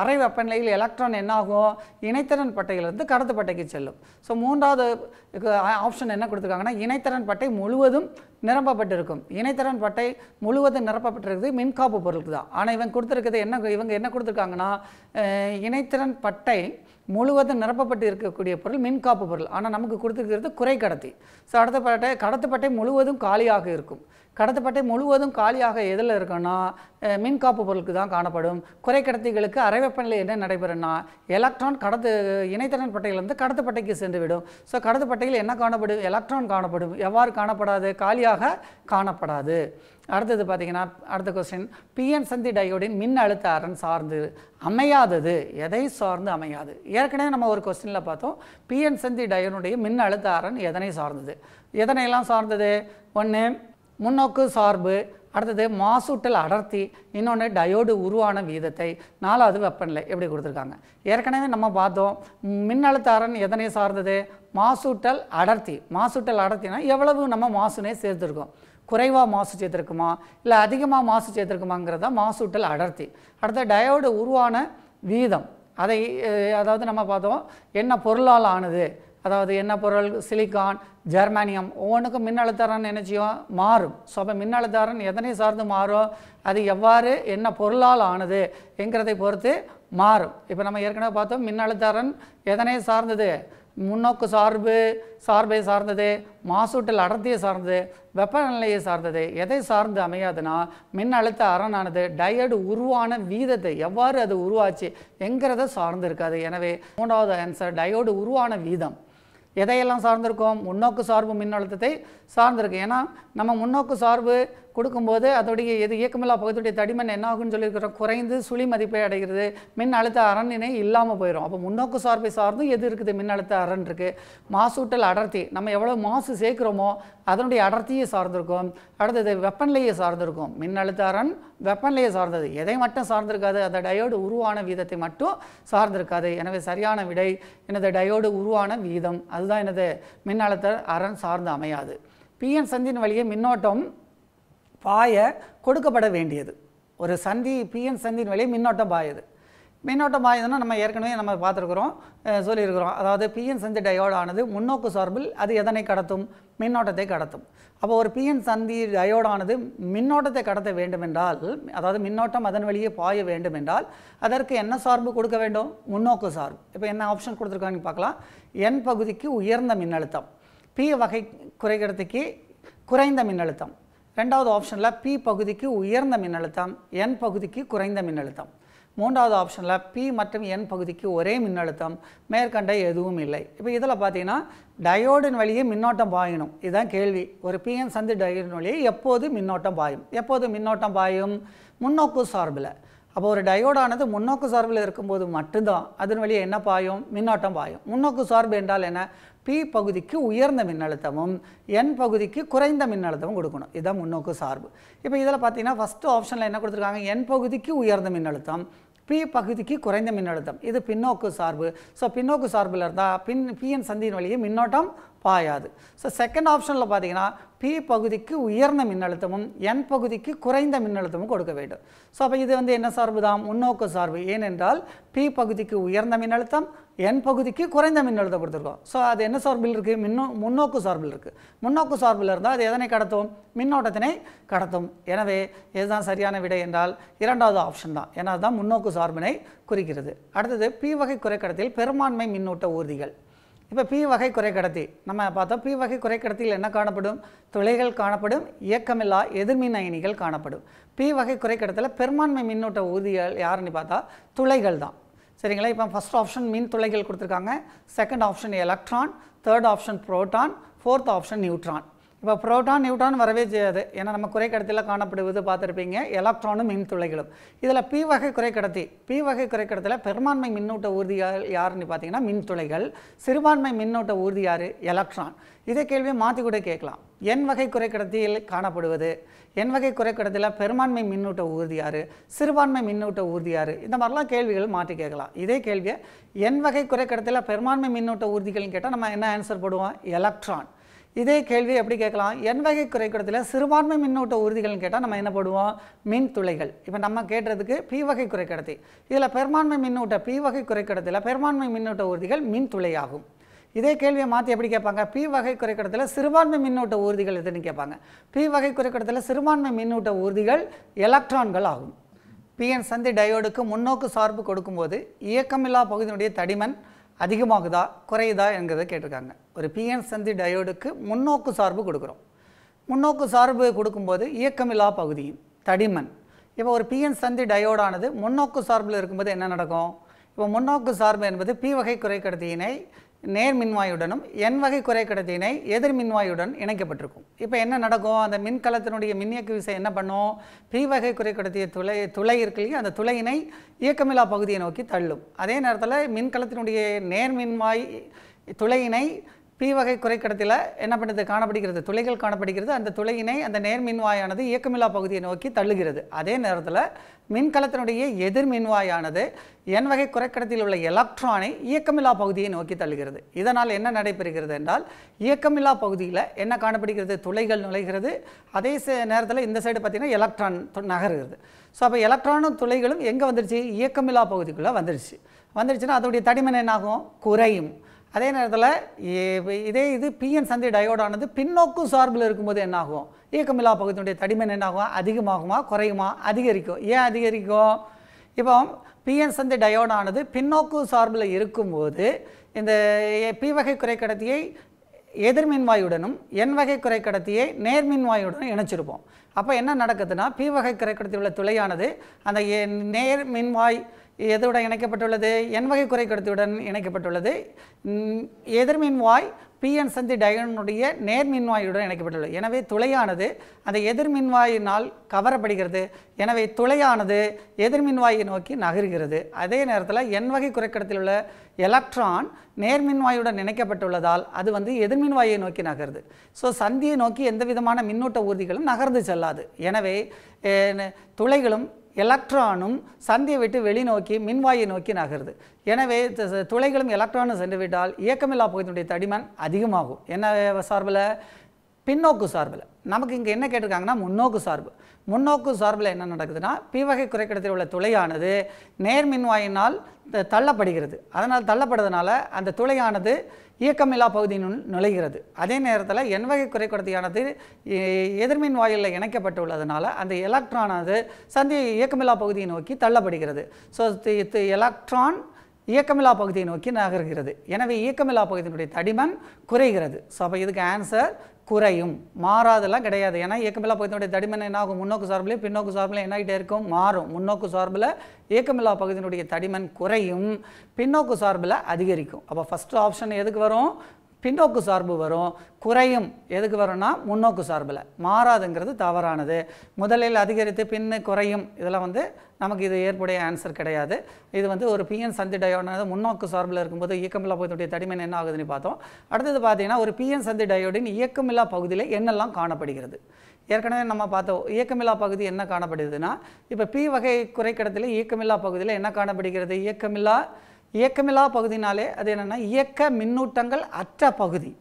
அரை வெப்பநிலையில் எலக்ட்ரான் என்னாகும் இணைத்தரன் பட்டையிலிருந்து கடத்துப்பட்டைக்கு செல்லும் ஸோ மூன்றாவது ஆப்ஷன் என்ன கொடுத்துருக்காங்கன்னா இணைத்தரன் பட்டை முழுவதும் நிரப்பப்பட்டிருக்கும் இணைத்திறன் பட்டை முழுவதும் நிரப்பப்பட்டிருக்குது மின்காப்பு பொருளுக்கு தான் ஆனால் இவன் கொடுத்துருக்குது என்ன இவங்க என்ன கொடுத்துருக்காங்கன்னா இணைத்திறன் பட்டை முழுவதும் நிரப்பப்பட்டு இருக்கக்கூடிய பொருள் மின்காப்பு பொருள் ஆனால் நமக்கு கொடுத்துருக்கிறது குறை கடத்தி ஸோ அடுத்தப்பட்ட கடத்தப்பட்டை முழுவதும் காலியாக இருக்கும் கடத்தப்பட்டை முழுவதும் காலியாக எதில் இருக்குன்னா மின்காப்பு பொருளுக்கு தான் காணப்படும் குறை கடத்திகளுக்கு அரை வெப்பநிலை என்ன நடைபெறும்னா எலக்ட்ரான் கடத்து பட்டையில் பட்டையிலிருந்து கடத்தப்பட்டைக்கு சென்றுவிடும் ஸோ கடத்தப்பட்டையில் என்ன காணப்படும் எலக்ட்ரான் காணப்படும் எவ்வாறு காணப்படாது காலியாக காணப்படாது அடுத்தது பார்த்தீங்கன்னா அடுத்த கொஸ்டின் பிஎன் சந்தி டயோடின் மின் அழுத்த அரண் சார்ந்து அமையாதது எதை சார்ந்து அமையாது ஏற்கனவே நம்ம ஒரு கொஸ்டினில் பார்த்தோம் பிஎன் சந்தி டயோனுடைய மின் அழுத்த அரண் எதனை சார்ந்தது எதனையெல்லாம் சார்ந்தது ஒன்று முன்னோக்கு சார்பு அடுத்தது மாசூட்டல் அடர்த்தி இன்னொன்று டயோடு உருவான வீதத்தை நாலாவது வெப்பநிலை எப்படி கொடுத்துருக்காங்க ஏற்கனவே நம்ம பார்த்தோம் மின்னழுத்த அரண் எதனை சார்ந்தது மாசூட்டல் அடர்த்தி மாசூட்டல் அடர்த்தினா எவ்வளவு நம்ம மாசுனே சேர்த்துருக்கோம் குறைவாக மாசு செய்திருக்குமா இல்லை அதிகமாக மாசு செய்திருக்குமாங்கிறத தான் மாசூட்டல் அடர்த்தி அடுத்த டயோடு உருவான வீதம் அதை அதாவது நம்ம பார்த்தோம் என்ன பொருளால் ஆனது அதாவது என்ன பொருள் சிலிக்கான் ஜெர்மானியம் ஒவ்வொன்றுக்கும் மின்னழுத்தாரன் நினைச்சியும் மாறும் ஸோ அப்போ மின்னழுத்தாரன் எதனை சார்ந்து மாறும் அது எவ்வாறு என்ன பொருளால் ஆனது என்கிறதை பொறுத்து மாறும் இப்போ நம்ம ஏற்கனவே பார்த்தோம் மின்னழுத்தாரன் எதனை சார்ந்தது முன்னோக்கு சார்பு சார்பை சார்ந்தது மாசூட்டல் அடர்த்தியை சார்ந்தது வெப்பநிலையை சார்ந்தது எதை சார்ந்து அமையாதுன்னா மின் அழுத்த அரணானது டயடு உருவான வீதத்தை எவ்வாறு அது உருவாச்சு என்கிறத சார்ந்து இருக்காது எனவே மூன்றாவது ஆன்சர் டயோடு உருவான வீதம் எதையெல்லாம் சார்ந்திருக்கோம் முன்னோக்கு சார்பு மின்னழுத்தத்தை சார்ந்திருக்கு ஏன்னா நம்ம முன்னோக்கு சார்பு கொடுக்கும்போது அதோடைய இது இயக்கமில்லா பகுதியுடைய தடிமன் என்ன ஆகும்னு சொல்லியிருக்கிறோம் குறைந்து சுழி மதிப்பை அடைகிறது மின் அழுத்த அரணினை இல்லாமல் போயிடும் அப்போ முன்னோக்கு சார்பை சார்ந்தும் எது இருக்குது மின் அழுத்த அரண் இருக்குது மாசூட்டல் அடர்த்தி நம்ம எவ்வளோ மாசு சேர்க்குறோமோ அதனுடைய அடர்த்தியை சார்ந்திருக்கும் அடுத்தது வெப்பநிலையை சார்ந்திருக்கும் மின் அழுத்த அரண் வெப்பநிலையை சார்ந்தது எதை மட்டும் சார்ந்திருக்காது அந்த டயோடு உருவான வீதத்தை மட்டும் சார்ந்திருக்காது எனவே சரியான விடை எனது டயோடு உருவான வீதம் அதுதான் எனது மின்னழுத்த அரண் சார்ந்து அமையாது பிஎன் சந்தின் வழியே மின்னோட்டம் பாய கொடுக்கப்பட வேண்டியது ஒரு சந்தி பிஎன் சந்தின் வழியே மின்னோட்டம் பாயுது மின்னோட்டம் பாயுதுன்னா நம்ம ஏற்கனவே நம்ம பார்த்துருக்குறோம் சொல்லியிருக்கிறோம் அதாவது பிஎன் சந்தி டயோடு ஆனது முன்னோக்கு சார்பில் அது எதனை கடத்தும் மின்னோட்டத்தை கடத்தும் அப்போ ஒரு பிஎன் சந்தி ஆனது மின்னோட்டத்தை கடத்த வேண்டுமென்றால் அதாவது மின்னோட்டம் அதன் வழியே பாய வேண்டுமென்றால் அதற்கு என்ன சார்பு கொடுக்க வேண்டும் முன்னோக்கு சார்பு இப்போ என்ன ஆப்ஷன் கொடுத்துருக்காங்கன்னு பார்க்கலாம் என் பகுதிக்கு உயர்ந்த மின்னழுத்தம் பி வகை குறைக்கிறதுக்கு குறைந்த மின்னழுத்தம் ரெண்டாவது ஆப்ஷனில் பி பகுதிக்கு உயர்ந்த மின்னழுத்தம் என் பகுதிக்கு குறைந்த மின்னழுத்தம் மூன்றாவது ஆப்ஷனில் பி மற்றும் என் பகுதிக்கு ஒரே மின்னழுத்தம் மேற்கண்ட எதுவும் இல்லை இப்போ இதில் பார்த்தீங்கன்னா டயோடின் வழியே மின்னோட்டம் பாயணும் இதுதான் கேள்வி ஒரு பிஎன் சந்தி டயோடின் வழியே எப்போது மின்னோட்டம் பாயும் எப்போது மின்னோட்டம் பாயும் முன்னோக்கு சார்பில் அப்போ ஒரு டயோடானது முன்னோக்கு சார்பில் இருக்கும்போது மட்டும்தான் அதன் வழியே என்ன பாயும் மின்னோட்டம் பாயும் முன்னோக்கு சார்பு என்றால் என்ன பி பகுதிக்கு உயர்ந்த மின்னழுத்தமும் என் பகுதிக்கு குறைந்த மின்னழுத்தமும் கொடுக்கணும் இதுதான் முன்னோக்கு சார்பு இப்போ இதில் பார்த்தீங்கன்னா ஃபஸ்ட்டு ஆப்ஷனில் என்ன கொடுத்துருக்காங்க என் பகுதிக்கு உயர்ந்த மின்னழுத்தம் பி பகுதிக்கு குறைந்த மின்னழுத்தம் இது பின்னோக்கு சார்பு ஸோ பின்னோக்கு சார்பில் இருந்தால் பின் பிஎன் சந்தியின் வழியே மின்னோட்டம் பாயாது ஸோ செகண்ட் ஆப்ஷனில் பார்த்தீங்கன்னா பி பகுதிக்கு உயர்ந்த மின்னழுத்தமும் என் பகுதிக்கு குறைந்த மின்னழுத்தமும் கொடுக்க வேண்டும் ஸோ அப்போ இது வந்து என்ன சார்பு தான் முன்னோக்கு சார்பு ஏனென்றால் பி பகுதிக்கு உயர்ந்த மின்னழுத்தம் என் பகுதிக்கு குறைந்த மின்னழுத்தம் கொடுத்துருக்கோம் ஸோ அது என்ன சார்பில் இருக்குது மின்னோ முன்னோக்கு சார்பில் இருக்குது முன்னோக்கு சார்பில் இருந்தால் அது எதனை கடத்தும் மின்னோட்டத்தினை கடத்தும் எனவே இதுதான் சரியான விடை என்றால் இரண்டாவது ஆப்ஷன் தான் ஏன்னா அதுதான் முன்னோக்கு சார்பினை குறிக்கிறது அடுத்தது பி வகை குறைக்கடத்தில் பெரும்பான்மை மின்னூட்ட ஊர்திகள் இப்போ பி வகை குறைக்கடத்தி நம்ம பார்த்தோம் பி வகை குறைக்கடத்தியில் என்ன காணப்படும் துளைகள் காணப்படும் இயக்கமில்லா எதிர்மின் அயனிகள் காணப்படும் பி வகை குறைக்கடத்தில் பெரும்பான்மை மின்னூட்ட ஊர்திகள் யாருன்னு பார்த்தா துளைகள் தான் சரிங்களா இப்போ ஃபஸ்ட் ஆப்ஷன் மின் துளைகள் கொடுத்துருக்காங்க second option electron third option proton fourth option neutron இப்போ ப்ரோட்டான் நியூட்ரான் வரவே செய்யாது ஏன்னா நம்ம குறை கடத்தியில் காணப்படுவது பார்த்துருப்பீங்க எலக்ட்ரானும் மின் துளைகளும் இதில் பி வகை குறை கடத்தி பி வகை குறை பெரும்பான்மை மின்னூட்ட ஊர்தி யாருன்னு பார்த்தீங்கன்னா மின் துளைகள் சிறுபான்மை மின்னூட்ட ஊர்தி யார் எலக்ட்ரான் இதை கேள்வியை மாற்றி கூட கேட்கலாம் என் வகை குறை கடத்தியில் காணப்படுவது என் வகை குறைக்கடத்தில் பெரும்பான்மை மின்னூட்ட ஊர்தியார் சிறுபான்மை மின்னூட்ட ஊர்தியார் இந்த மாதிரிலாம் கேள்விகள் மாற்றி கேட்கலாம் இதே கேள்வியை என் வகை குறைக்கடத்தில் பெரும்பான்மை மின்னூட்ட ஊர்திகள்னு கேட்டால் நம்ம என்ன ஆன்சர் போடுவோம் எலக்ட்ரான் இதே கேள்வி எப்படி கேட்கலாம் என் வகை குறைக்கடத்தில் சிறுபான்மை மின்னூட்ட ஊர்திகள்னு கேட்டால் நம்ம என்ன போடுவோம் மின் துளைகள் இப்போ நம்ம கேட்டதுக்கு பி வகை குறைக்கடத்தி இதில் பெரும்பான்மை மின்னூட்ட பி வகை குறைக்கடத்தில் பெரும்பான்மை மின்னூட்ட ஊர்திகள் மின் துளையாகும் இதே கேள்வியை மாற்றி எப்படி கேட்பாங்க பி வகை குறைக்கடத்தில் சிறுபான்மை மின்னூட்ட ஊர்திகள் எதுன்னு கேட்பாங்க பி வகை குறைக்கடத்தில் சிறுபான்மை மின்னூட்ட ஊர்திகள் எலக்ட்ரான்கள் ஆகும் பிஎன் சந்தி டயோடுக்கு முன்னோக்கு சார்பு கொடுக்கும்போது இயக்கமில்லா பகுதியினுடைய தடிமன் அதிகமாகுதா குறையுதா என்கிறத கேட்டிருக்காங்க ஒரு பிஎன் சந்தி டயோடுக்கு முன்னோக்கு சார்பு கொடுக்குறோம் முன்னோக்கு சார்பு கொடுக்கும்போது இயக்கமில்லா பகுதியின் தடிமன் இப்போ ஒரு பிஎன் சந்தி டயோடானது முன்னோக்கு சார்பில் இருக்கும்போது என்ன நடக்கும் இப்போ முன்னோக்கு சார்பு என்பது பி வகை குறைக்கடத்தியினை நேர் மின்வாயுடனும் என் வகை குறைக்கடத்தினை எதிர் மின்வாயுடன் இணைக்கப்பட்டிருக்கும் இப்போ என்ன நடக்கும் அந்த மின்கலத்தினுடைய மின்னியக்கு விசை என்ன பண்ணும் பி வகை குறைக்கடத்திய துளை துளை இருக்கலையே அந்த துளையினை இயக்கமில்லா பகுதியை நோக்கி தள்ளும் அதே நேரத்தில் மின்கலத்தினுடைய நேர் மின்வாய் துளையினை பி வகை குறைக்கடத்தில் என்ன பண்ணுறது காணப்படுகிறது துளைகள் காணப்படுகிறது அந்த துளையினை அந்த நேர் மின்வாயானது இயக்கமில்லா பகுதியை நோக்கி தள்ளுகிறது அதே நேரத்தில் மின்கலத்தினுடைய எதிர் மின்வாயானது என் வகை குறைக்கடத்தில் உள்ள எலக்ட்ரானை இயக்கமில்லா பகுதியை நோக்கி தள்ளுகிறது இதனால் என்ன நடைபெறுகிறது என்றால் இயக்கமில்லா பகுதியில் என்ன காணப்படுகிறது துளைகள் நுழைகிறது அதே நேரத்தில் இந்த சைடு பார்த்திங்கன்னா எலக்ட்ரான் நகருகிறது ஸோ அப்போ எலக்ட்ரானும் துளைகளும் எங்கே வந்துருச்சு இயக்கமில்லா பகுதிக்குள்ளே வந்துருச்சு வந்துருச்சுன்னா அதோடைய தடிமன் என்னாகும் குறையும் அதே நேரத்தில் இதே இது பிஎன் சந்தி டயோடானது பின்னோக்கு சார்பில் இருக்கும்போது என்னாகும் இயக்கமில்லா பகுதியினுடைய தடிமன் என்னாகும் அதிகமாகுமா குறையுமா அதிகரிக்கும் ஏன் அதிகரிக்கும் இப்போ பிஎன் சந்தி டயோடானது பின்னோக்கு சார்பில் இருக்கும்போது இந்த பி வகை குறைக்கடத்தியை எதிர்மின்வாயுடனும் என் வகை குறைக்கடத்தியை நேர்மின்வாயுடனும் இணைச்சிருப்போம் அப்போ என்ன நடக்குதுன்னா பி வகை குறைக்கடத்தில் உள்ள துளையானது அந்த நேர்மின்வாய் நேர்மின்வாய் எதுவுடன் இணைக்கப்பட்டுள்ளது என் வகை குறை கடத்தியுடன் இணைக்கப்பட்டுள்ளது எதிர்மின்வாய் பிஎன் சந்தி டயனுடைய நேர்மின்வாயுடன் இணைக்கப்பட்டுள்ளது எனவே துளையானது அந்த எதிர்மின்வாயினால் கவரப்படுகிறது எனவே துளையானது எதிர்மின்வாயை நோக்கி நகர்கிறது அதே நேரத்தில் என் வகை குறைக்கடத்தில் உள்ள எலக்ட்ரான் நேர்மின்வாயுடன் இணைக்கப்பட்டுள்ளதால் அது வந்து எதிர்மின்வாயை நோக்கி நகருது ஸோ சந்தியை நோக்கி எந்த விதமான மின்னூட்ட ஊர்திகளும் நகர்ந்து செல்லாது எனவே துளைகளும் எலக்ட்ரானும் சந்தியை விட்டு வெளிநோக்கி மின்வாயை நோக்கி நகருது எனவே துளைகளும் எலக்ட்ரானும் சென்று விட்டால் இயக்கமில்லா புகைத்தினுடைய தடிமன் அதிகமாகும் என்ன சார்பில் பின்னோக்கு சார்பில் நமக்கு இங்கே என்ன கேட்டிருக்காங்கன்னா முன்னோக்கு சார்பு முன்னோக்கு சார்பில் என்ன நடக்குதுன்னா வகை குறைக்கிடத்தில் உள்ள துளையானது நேர்மின்வாயினால் தள்ளப்படுகிறது அதனால் தள்ளப்படுறதுனால அந்த துளையானது இயக்கமில்லா பகுதி நுழைகிறது அதே நேரத்தில் என் வகை குறைக்கடத்தியானது எதிர்மின் வாயிலில் உள்ளதுனால அந்த எலக்ட்ரானது சந்தி இயக்கமில்லா பகுதியை நோக்கி தள்ளப்படுகிறது ஸோ எலக்ட்ரான் இயக்கமில்லா பகுதியை நோக்கி நகர்கிறது எனவே இயக்கமில்லா பகுதியினுடைய தடிமன் குறைகிறது ஸோ அப்போ இதுக்கு ஆன்சர் குறையும் மாறாதெல்லாம் கிடையாது ஏன்னா இயக்கமில்லா பகுதியினுடைய தடிமன் என்ன ஆகும் முன்னோக்கு சார்பில் பின்னோக்கு சார்பில் என்ன ஆகிட்டே இருக்கும் மாறும் முன்னோக்கு சார்பில் இயக்கமில்லா பகுதியினுடைய தடிமன் குறையும் பின்னோக்கு சார்பில் அதிகரிக்கும் அப்போ ஃபஸ்ட்டு ஆப்ஷன் எதுக்கு வரும் பின்னோக்கு சார்பு வரும் குறையும் எதுக்கு வரும்னா முன்னோக்கு சார்பில் மாறாதுங்கிறது தவறானது முதலில் அதிகரித்து பின்னு குறையும் இதெல்லாம் வந்து நமக்கு இது ஏற்புடைய ஆன்சர் கிடையாது இது வந்து ஒரு பிஎன் சந்தி டயோடானது முன்னோக்கு சார்பில் இருக்கும்போது இயக்கமில்லா பகுதியுடைய தடிமன் என்ன ஆகுதுன்னு பார்த்தோம் அடுத்தது பார்த்தீங்கன்னா ஒரு பிஎன் சந்தி டயோடின் இயக்கமில்லா பகுதியில் என்னெல்லாம் காணப்படுகிறது ஏற்கனவே நம்ம பார்த்தோம் இயக்கமில்லா பகுதி என்ன காணப்படுதுன்னா இப்போ பி வகை குறைக்கடத்தில் இயக்கமில்லா பகுதியில் என்ன காணப்படுகிறது இயக்கமில்லா இயக்கமில்லா பகுதினாலே அது என்னென்னா இயக்க மின்னூட்டங்கள் அற்ற பகுதி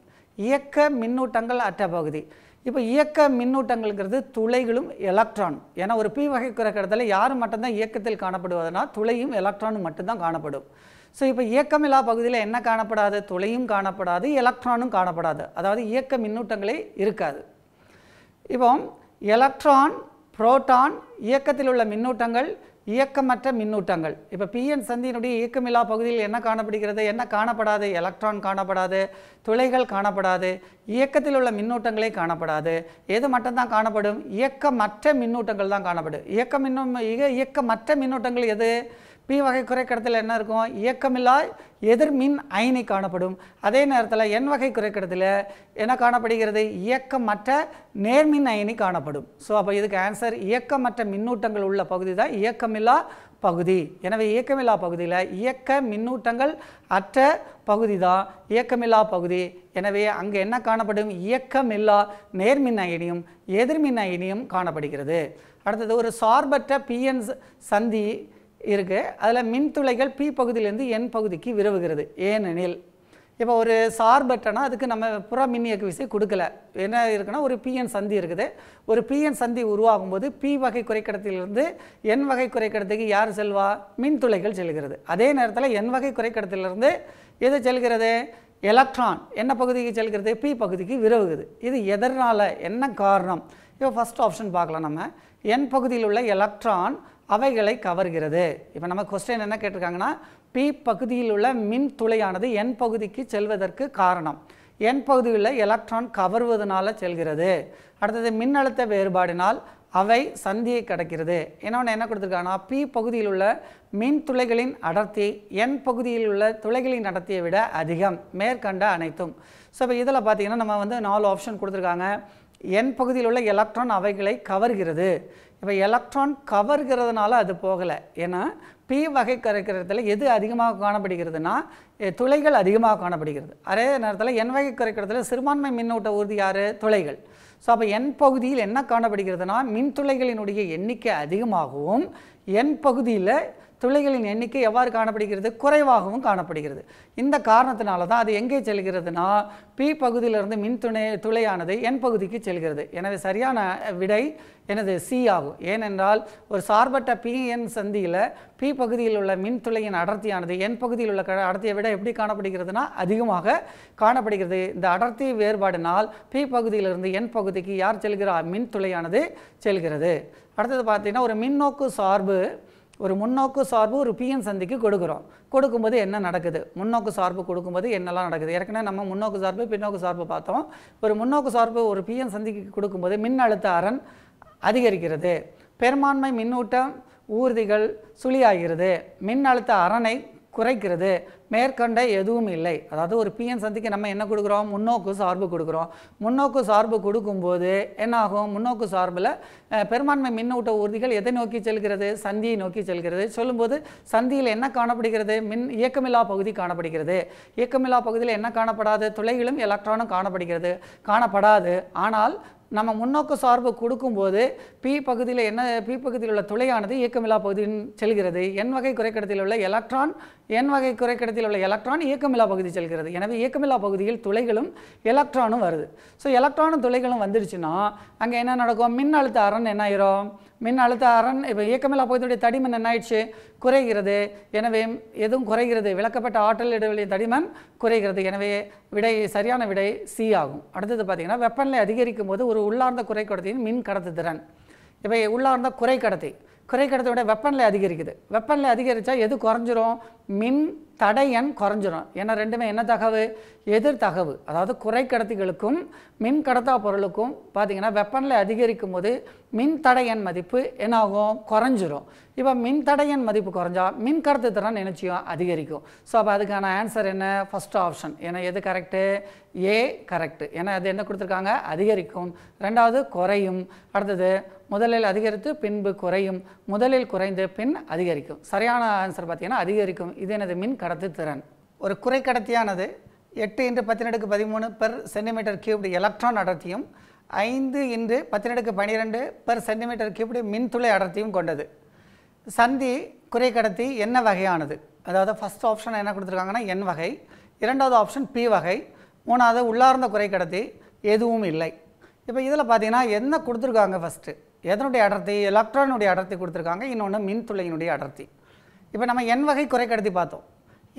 இயக்க மின்னூட்டங்கள் அற்ற பகுதி இப்போ இயக்க மின்னூட்டங்கள்ங்கிறது துளைகளும் எலக்ட்ரான் ஏன்னா ஒரு பி வகை கிரகத்தில் யார் மட்டும்தான் இயக்கத்தில் காணப்படுவதுனா துளையும் எலக்ட்ரானும் மட்டும்தான் காணப்படும் ஸோ இப்போ இயக்கமில்லா பகுதியில் என்ன காணப்படாது துளையும் காணப்படாது எலக்ட்ரானும் காணப்படாது அதாவது இயக்க மின்னூட்டங்களே இருக்காது இப்போ எலக்ட்ரான் புரோட்டான் இயக்கத்தில் உள்ள மின்னூட்டங்கள் இயக்கமற்ற மின்னூட்டங்கள் இப்போ பிஎன் சந்தியினுடைய இயக்கமில்லா பகுதியில் என்ன காணப்படுகிறது என்ன காணப்படாது எலக்ட்ரான் காணப்படாது துளைகள் காணப்படாது இயக்கத்தில் உள்ள மின்னூட்டங்களே காணப்படாது எது மட்டும்தான் காணப்படும் இயக்கமற்ற மின்னூட்டங்கள் தான் காணப்படும் இயக்க மின்னும் இயக்கமற்ற மின்னூட்டங்கள் எது பி வகை குறைக்கடத்தில் என்ன இருக்கும் இயக்கமில்லா எதிர்மின் அயனி காணப்படும் அதே நேரத்தில் என் வகை குறைக்கடத்தில் என்ன காணப்படுகிறது இயக்கமற்ற நேர்மின் அயனி காணப்படும் ஸோ அப்போ இதுக்கு ஆன்சர் இயக்கமற்ற மின்னூட்டங்கள் உள்ள பகுதி தான் இயக்கமில்லா பகுதி எனவே இயக்கமில்லா பகுதியில் இயக்க மின்னூட்டங்கள் அற்ற பகுதி தான் இயக்கமில்லா பகுதி எனவே அங்கே என்ன காணப்படும் இயக்கமில்லா நேர்மின் அயனியும் எதிர்மின் அயனியும் காணப்படுகிறது அடுத்தது ஒரு சார்பற்ற பிஎன் சந்தி இருக்குது அதில் மின்துளைகள் பி பகுதியிலேருந்து என் பகுதிக்கு விரவுகிறது ஏனெனில் இப்போ ஒரு சார்பற்றனா அதுக்கு நம்ம புற மின்னியக்கு விசை கொடுக்கல என்ன இருக்குன்னா ஒரு பிஎன் சந்தி இருக்குது ஒரு பிஎன் சந்தி உருவாகும் போது பி வகை குறைக்கடத்திலிருந்து என் வகை குறைக்கடத்துக்கு யார் செல்வா மின்துளைகள் செல்கிறது அதே நேரத்தில் என் வகை குறைக்கடத்திலிருந்து எது செல்கிறது எலக்ட்ரான் என்ன பகுதிக்கு செல்கிறது பி பகுதிக்கு விரவுகுது இது எதனால் என்ன காரணம் இப்போ ஃபஸ்ட் ஆப்ஷன் பார்க்கலாம் நம்ம என் பகுதியில் உள்ள எலக்ட்ரான் அவைகளை கவர்கிறது இப்போ நம்ம கொஸ்டின் என்ன கேட்டிருக்காங்கன்னா பி பகுதியில் உள்ள மின் துளையானது என் பகுதிக்கு செல்வதற்கு காரணம் என் பகுதியில் எலக்ட்ரான் கவர்வதனால செல்கிறது அடுத்தது மின்னழுத்த வேறுபாடினால் அவை சந்தியை கிடைக்கிறது இன்னொன்று என்ன கொடுத்துருக்காங்கன்னா பி பகுதியில் உள்ள மின் துளைகளின் அடர்த்தி என் பகுதியில் உள்ள துளைகளின் அடர்த்தியை விட அதிகம் மேற்கண்ட அனைத்தும் ஸோ இப்போ இதில் பார்த்தீங்கன்னா நம்ம வந்து நாலு ஆப்ஷன் கொடுத்துருக்காங்க என் பகுதியில் உள்ள எலக்ட்ரான் அவைகளை கவர்கிறது இப்போ எலக்ட்ரான் கவர்கிறதுனால அது போகலை ஏன்னா பி வகை குறைக்கிறதுல எது அதிகமாக காணப்படுகிறதுனா துளைகள் அதிகமாக காணப்படுகிறது அதே நேரத்தில் என் வகை குறைக்கிறதுல சிறுபான்மை மின்னூட்ட ஊர்தி யார் துளைகள் ஸோ அப்போ என் பகுதியில் என்ன காணப்படுகிறதுனா மின் துளைகளினுடைய எண்ணிக்கை அதிகமாகவும் என் பகுதியில் துளைகளின் எண்ணிக்கை எவ்வாறு காணப்படுகிறது குறைவாகவும் காணப்படுகிறது இந்த காரணத்தினால தான் அது எங்கே செல்கிறதுனா பி பகுதியிலிருந்து மின் துணை துளையானது என் பகுதிக்கு செல்கிறது எனவே சரியான விடை எனது சி ஆகும் ஏனென்றால் ஒரு சார்பட்ட பிஎன் சந்தியில் பி பகுதியில் உள்ள மின் துளையின் அடர்த்தியானது என் பகுதியில் உள்ள அடர்த்தியை விட எப்படி காணப்படுகிறதுனா அதிகமாக காணப்படுகிறது இந்த அடர்த்தி வேறுபாடினால் பி பகுதியிலிருந்து என் பகுதிக்கு யார் செல்கிறார் மின் துளையானது செல்கிறது அடுத்தது பார்த்தீங்கன்னா ஒரு மின்னோக்கு சார்பு ஒரு முன்னோக்கு சார்பு ஒரு பிஎன் சந்திக்கு கொடுக்குறோம் கொடுக்கும்போது என்ன நடக்குது முன்னோக்கு சார்பு கொடுக்கும்போது என்னெல்லாம் நடக்குது ஏற்கனவே நம்ம முன்னோக்கு சார்பு பின்னோக்கு சார்பு பார்த்தோம் ஒரு முன்னோக்கு சார்பு ஒரு பிஎன் சந்திக்கு கொடுக்கும்போது மின் அழுத்த அரண் அதிகரிக்கிறது பெரும்பான்மை மின்னூட்டம் ஊர்திகள் சுழியாகிறது மின் அழுத்த அரணை குறைக்கிறது மேற்கண்ட எதுவும் இல்லை அதாவது ஒரு பிஎன் சந்திக்கு நம்ம என்ன கொடுக்குறோம் முன்னோக்கு சார்பு கொடுக்குறோம் முன்னோக்கு சார்பு கொடுக்கும்போது என்னாகும் முன்னோக்கு சார்பில் பெரும்பான்மை மின்னூட்ட ஊர்திகள் எதை நோக்கி செல்கிறது சந்தியை நோக்கி செல்கிறது சொல்லும்போது சந்தியில் என்ன காணப்படுகிறது மின் இயக்கமில்லா பகுதி காணப்படுகிறது இயக்கமில்லா பகுதியில் என்ன காணப்படாது துளைகளும் எலக்ட்ரானும் காணப்படுகிறது காணப்படாது ஆனால் நம்ம முன்னோக்கு சார்பு கொடுக்கும்போது பி பகுதியில் என்ன பி பகுதியில் உள்ள துளையானது இயக்கமில்லா பகுதியின் செல்கிறது என் வகை குறைக்கடத்தில் உள்ள எலக்ட்ரான் என் வகை குறைக்கடத்தில் உள்ள எலக்ட்ரான் இயக்கமில்லா பகுதி செல்கிறது எனவே இயக்கமில்லா பகுதியில் துளைகளும் எலக்ட்ரானும் வருது ஸோ எலக்ட்ரானும் துளைகளும் வந்துடுச்சுன்னா அங்கே என்ன நடக்கும் மின் அழுத்த அரண் என்ன ஆயிரும் மின் அழுத்த அரண் இப்போ இயக்கமில்லா பகுதியுடைய தடிமன் என்ன ஆயிடுச்சு குறைகிறது எனவே எதுவும் குறைகிறது விளக்கப்பட்ட ஆற்றல் இடைவெளி தடிமன் குறைகிறது எனவே விடை சரியான விடை சி ஆகும் அடுத்தது பார்த்திங்கன்னா வெப்பநிலை அதிகரிக்கும் போது ஒரு உள்ளார்ந்த குறை கடத்தியின் மின் திறன் இப்போ உள்ளார்ந்த குறை கடத்தி குறை கடத்தியோட வெப்பநிலை அதிகரிக்குது வெப்பநிலை அதிகரித்தா எது குறைஞ்சிரும் மின் தடை எண் குறைஞ்சிரும் ஏன்னா ரெண்டுமே என்ன தகவு எதிர் தகவு அதாவது குறை கடத்திகளுக்கும் மின் கடத்தா பொருளுக்கும் பார்த்திங்கன்னா வெப்பநிலை அதிகரிக்கும் போது மின் தடையன் மதிப்பு என்னாகும் குறைஞ்சிரும் இப்போ மின் எண் மதிப்பு குறைஞ்சா மின் கடத்து திறன் நினைச்சியும் அதிகரிக்கும் ஸோ அப்போ அதுக்கான ஆன்சர் என்ன ஃபஸ்ட் ஆப்ஷன் ஏன்னா எது கரெக்டு ஏ கரெக்டு ஏன்னா அது என்ன கொடுத்துருக்காங்க அதிகரிக்கும் ரெண்டாவது குறையும் அடுத்தது முதலில் அதிகரித்து பின்பு குறையும் முதலில் குறைந்து பின் அதிகரிக்கும் சரியான ஆன்சர் பார்த்தீங்கன்னா அதிகரிக்கும் இது எனது மின் கடத்து திறன் ஒரு குறை கடத்தியானது எட்டு இன்று பத்தினடுக்கு பதிமூணு பெர் சென்டிமீட்டர் கியூப்டு எலக்ட்ரான் அடர்த்தியும் ஐந்து இன்று பத்தினடுக்கு பனிரெண்டு பெர் சென்டிமீட்டர் கியூப்டு மின்துளை அடர்த்தியும் கொண்டது சந்தி குறை கடத்தி என்ன வகையானது அதாவது ஃபஸ்ட் ஆப்ஷன் என்ன கொடுத்துருக்காங்கன்னா என் வகை இரண்டாவது ஆப்ஷன் பி வகை மூணாவது உள்ளார்ந்த குறை கடத்தி எதுவும் இல்லை இப்போ இதில் பார்த்தீங்கன்னா என்ன கொடுத்துருக்காங்க ஃபஸ்ட்டு எதனுடைய அடர்த்தி எலக்ட்ரானுடைய அடர்த்தி கொடுத்துருக்காங்க இன்னொன்று மின்துளையினுடைய அடர்த்தி இப்போ நம்ம என் வகை குறை கடத்தி பார்த்தோம்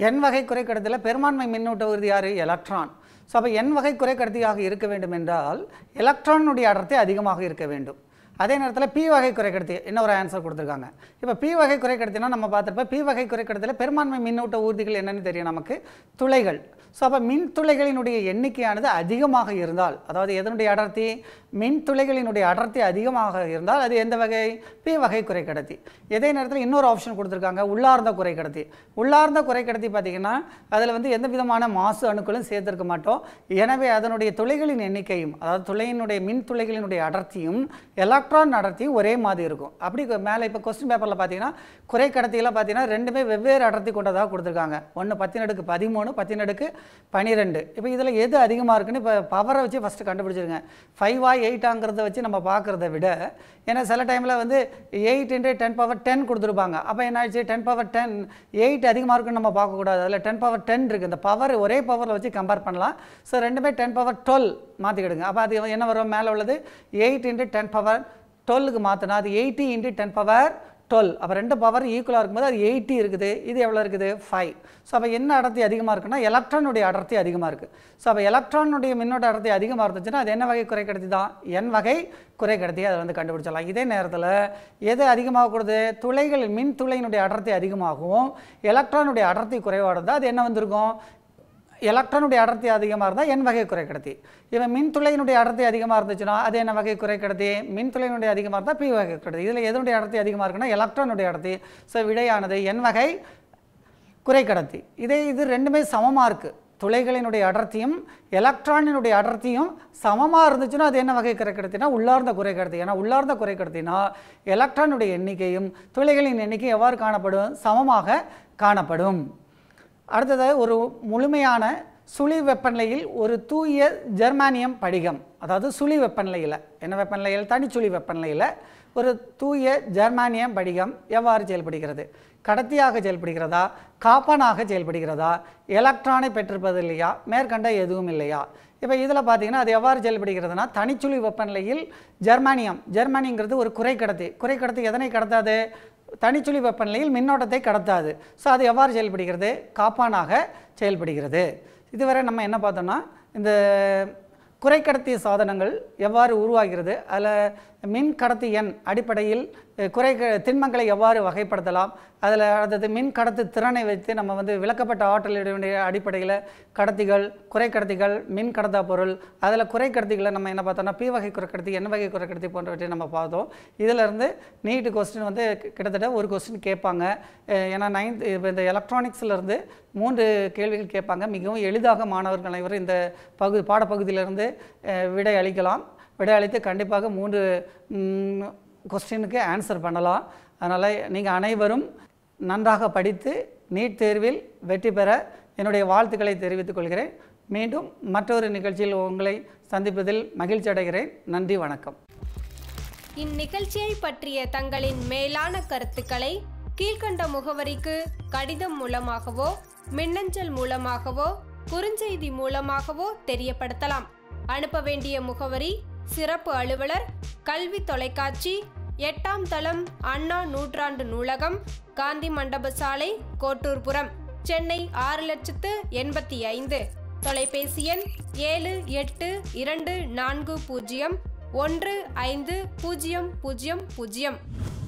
என் வகை குறைக்கடத்தில் பெரும்பான்மை மின்னூட்ட உறுதி யார் எலக்ட்ரான் ஸோ அப்போ என் வகை குறைக்கடத்தியாக இருக்க வேண்டும் என்றால் எலக்ட்ரானுடைய அடர்த்தி அதிகமாக இருக்க வேண்டும் அதே நேரத்தில் பி வகை குறைக்கடத்தி என்ன ஒரு ஆன்சர் கொடுத்துருக்காங்க இப்போ பி வகை குறைக்கடத்தினா நம்ம பார்த்துருப்போம் பி வகை குறைக்கடத்தில் பெரும்பான்மை மின்னூட்ட ஊர்திகள் என்னென்னு தெரியும் நமக்கு துளைகள் ஸோ அப்போ மின் துளைகளினுடைய எண்ணிக்கையானது அதிகமாக இருந்தால் அதாவது எதனுடைய அடர்த்தி மின் துளைகளினுடைய அடர்த்தி அதிகமாக இருந்தால் அது எந்த வகை பி வகை குறைக்கடத்தி இதே நேரத்தில் இன்னொரு ஆப்ஷன் கொடுத்துருக்காங்க உள்ளார்ந்த குறைக்கடத்தி உள்ளார்ந்த குறைக்கடத்தி பார்த்திங்கன்னா அதில் வந்து எந்த விதமான மாசு அணுக்களும் சேர்த்துருக்க மாட்டோம் எனவே அதனுடைய துளைகளின் எண்ணிக்கையும் அதாவது துளையினுடைய மின் துளைகளினுடைய அடர்த்தியும் எல்லா எலக்ட்ரான் அடர்த்தி ஒரே மாதிரி இருக்கும் அப்படி மேலே இப்போ கொஸ்டின் பேப்பரில் பார்த்தீங்கன்னா குறை கடத்தியெல்லாம் பார்த்தீங்கன்னா ரெண்டுமே வெவ்வேறு அடர்த்தி கொண்டதாக கொடுத்துருக்காங்க ஒன்று பத்தினடுக்கு பதிமூணு பத்தினடுக்கு பன்னிரெண்டு இப்போ இதில் எது அதிகமாக இருக்குன்னு இப்போ பவரை வச்சு ஃபஸ்ட்டு கண்டுபிடிச்சிருங்க ஃபைவா எயிட்டாங்கிறத வச்சு நம்ம பார்க்குறத விட ஏன்னா சில டைமில் வந்து eight into ten power ten கொடுத்துருப்பாங்க அப்போ என்ன ஆயிடுச்சு டென் பவர் டென் எயிட் அதிகமாக இருக்குன்னு நம்ம பார்க்கக்கூடாது அதில் டென் பவர் டென் இருக்குது இந்த பவர் ஒரே பவரில் வச்சு கம்பேர் பண்ணலாம் ஸோ ரெண்டுமே டென் பவர் டுவெல் மாற்றிக்கிடுங்க அப்போ அது என்ன வரும் மேலே உள்ளது எயிட் இன்ட்டு டென் பவர் டுவெல்லுக்கு மாற்றினா அது eighty into ten power twelve அப்போ ரெண்டு பவர் ஈக்குவலாக இருக்கும்போது அது எயிட்டி இருக்குது இது எவ்வளோ இருக்குது ஃபைவ் ஸோ அப்போ என்ன அடர்த்தி அதிகமாக இருக்குன்னா எலக்ட்ரானுடைய அடர்த்தி அதிகமாக இருக்குது ஸோ அப்போ எலக்ட்ரானுடைய மின்னோட்ட அடர்த்தி அதிகமாக இருந்துச்சுன்னா அது என்ன வகை குறை கடத்தி தான் என் வகை குறை கடத்தி அதை வந்து கண்டுபிடிச்சிடலாம் இதே நேரத்தில் எது அதிகமாக கூடுது துளைகள் மின் துளையினுடைய அடர்த்தி அதிகமாகவும் எலக்ட்ரானுடைய அடர்த்தி குறைவாக இருந்தால் அது என்ன வந்திருக்கும் எலக்ட்ரானுடைய அடர்த்தி அதிகமாக இருந்தால் என் வகை குறை கடத்தி இவன் மின்துளையினுடைய அடர்த்தி அதிகமாக இருந்துச்சுன்னா அது என்ன வகை குறை கடத்தி மின்துளையினுடைய அதிகமாக இருந்தால் பி வகை கடத்தி இதில் எதனுடைய அடர்த்தி அதிகமாக இருக்குன்னா எலக்ட்ரானுடைய அடர்த்தி ஸோ விடையானது என் வகை குறை கடத்தி இதே இது ரெண்டுமே சமமாக இருக்குது துளைகளினுடைய அடர்த்தியும் எலக்ட்ரானினுடைய அடர்த்தியும் சமமாக இருந்துச்சுன்னா அது என்ன வகை கடத்தினா உள்ளார்ந்த குறை கடத்தி ஏன்னா உள்ளார்ந்த கடத்தினா எலக்ட்ரானுடைய எண்ணிக்கையும் துளைகளின் எண்ணிக்கை எவ்வாறு காணப்படும் சமமாக காணப்படும் அடுத்ததாக ஒரு முழுமையான சுழி வெப்பநிலையில் ஒரு தூய ஜெர்மானியம் படிகம் அதாவது சுழி வெப்பநிலையில் என்ன வெப்பநிலையில் தனிச்சுழி வெப்பநிலையில் ஒரு தூய ஜெர்மானியம் படிகம் எவ்வாறு செயல்படுகிறது கடத்தியாக செயல்படுகிறதா காப்பனாக செயல்படுகிறதா எலக்ட்ரானை பெற்றிருப்பது இல்லையா மேற்கண்ட எதுவும் இல்லையா இப்போ இதில் பார்த்தீங்கன்னா அது எவ்வாறு செயல்படுகிறதுனா தனிச்சுழி வெப்பநிலையில் ஜெர்மானியம் ஜெர்மானிங்கிறது ஒரு குறை கடத்தி குறை கடத்தி எதனை கடத்தாது தனிச்சுழி வெப்பநிலையில் மின்னோட்டத்தை கடத்தாது ஸோ அது எவ்வாறு செயல்படுகிறது காப்பானாக செயல்படுகிறது இதுவரை நம்ம என்ன பார்த்தோம்னா இந்த குறைக்கடத்திய சாதனங்கள் எவ்வாறு உருவாகிறது அதில் மின் கடத்து எண் அடிப்படையில் குறை திண்மங்களை எவ்வாறு வகைப்படுத்தலாம் அதில் அடுத்தது மின் கடத்து திறனை வைத்து நம்ம வந்து விளக்கப்பட்ட ஆற்றல் இடைவெளிய அடிப்படையில் கடத்திகள் குறை கடத்திகள் மின் கடத்தா பொருள் அதில் குறை கடத்திகளை நம்ம என்ன பார்த்தோம்னா பி வகை குறை கடத்தி என் வகை குறை கடத்தி போன்றவற்றை நம்ம பார்த்தோம் இதிலிருந்து நீட்டு கொஸ்டின் வந்து கிட்டத்தட்ட ஒரு கொஸ்டின் கேட்பாங்க ஏன்னா நைன்த் இப்போ இந்த எலக்ட்ரானிக்ஸ்லேருந்து மூன்று கேள்விகள் கேட்பாங்க மிகவும் எளிதாக மாணவர்கள் அனைவரும் இந்த பகு பாடப்பகுதியிலிருந்து விடை அளிக்கலாம் விடையளித்து கண்டிப்பாக மூன்று கொஸ்டினுக்கு ஆன்சர் பண்ணலாம் அதனால் நீங்கள் அனைவரும் நன்றாக படித்து நீட் தேர்வில் வெற்றி பெற என்னுடைய வாழ்த்துக்களை தெரிவித்துக் கொள்கிறேன் மீண்டும் மற்றொரு நிகழ்ச்சியில் உங்களை சந்திப்பதில் மகிழ்ச்சி அடைகிறேன் நன்றி வணக்கம் இந்நிகழ்ச்சியை பற்றிய தங்களின் மேலான கருத்துக்களை கீழ்கண்ட முகவரிக்கு கடிதம் மூலமாகவோ மின்னஞ்சல் மூலமாகவோ குறுஞ்செய்தி மூலமாகவோ தெரியப்படுத்தலாம் அனுப்ப வேண்டிய முகவரி சிறப்பு அலுவலர் கல்வி தொலைக்காட்சி எட்டாம் தளம் அண்ணா நூற்றாண்டு நூலகம் காந்தி மண்டப சாலை கோட்டூர்புரம் சென்னை ஆறு லட்சத்து எண்பத்தி ஐந்து தொலைபேசி எண் ஏழு எட்டு இரண்டு நான்கு பூஜ்ஜியம் ஒன்று ஐந்து பூஜ்ஜியம் பூஜ்ஜியம் பூஜ்ஜியம்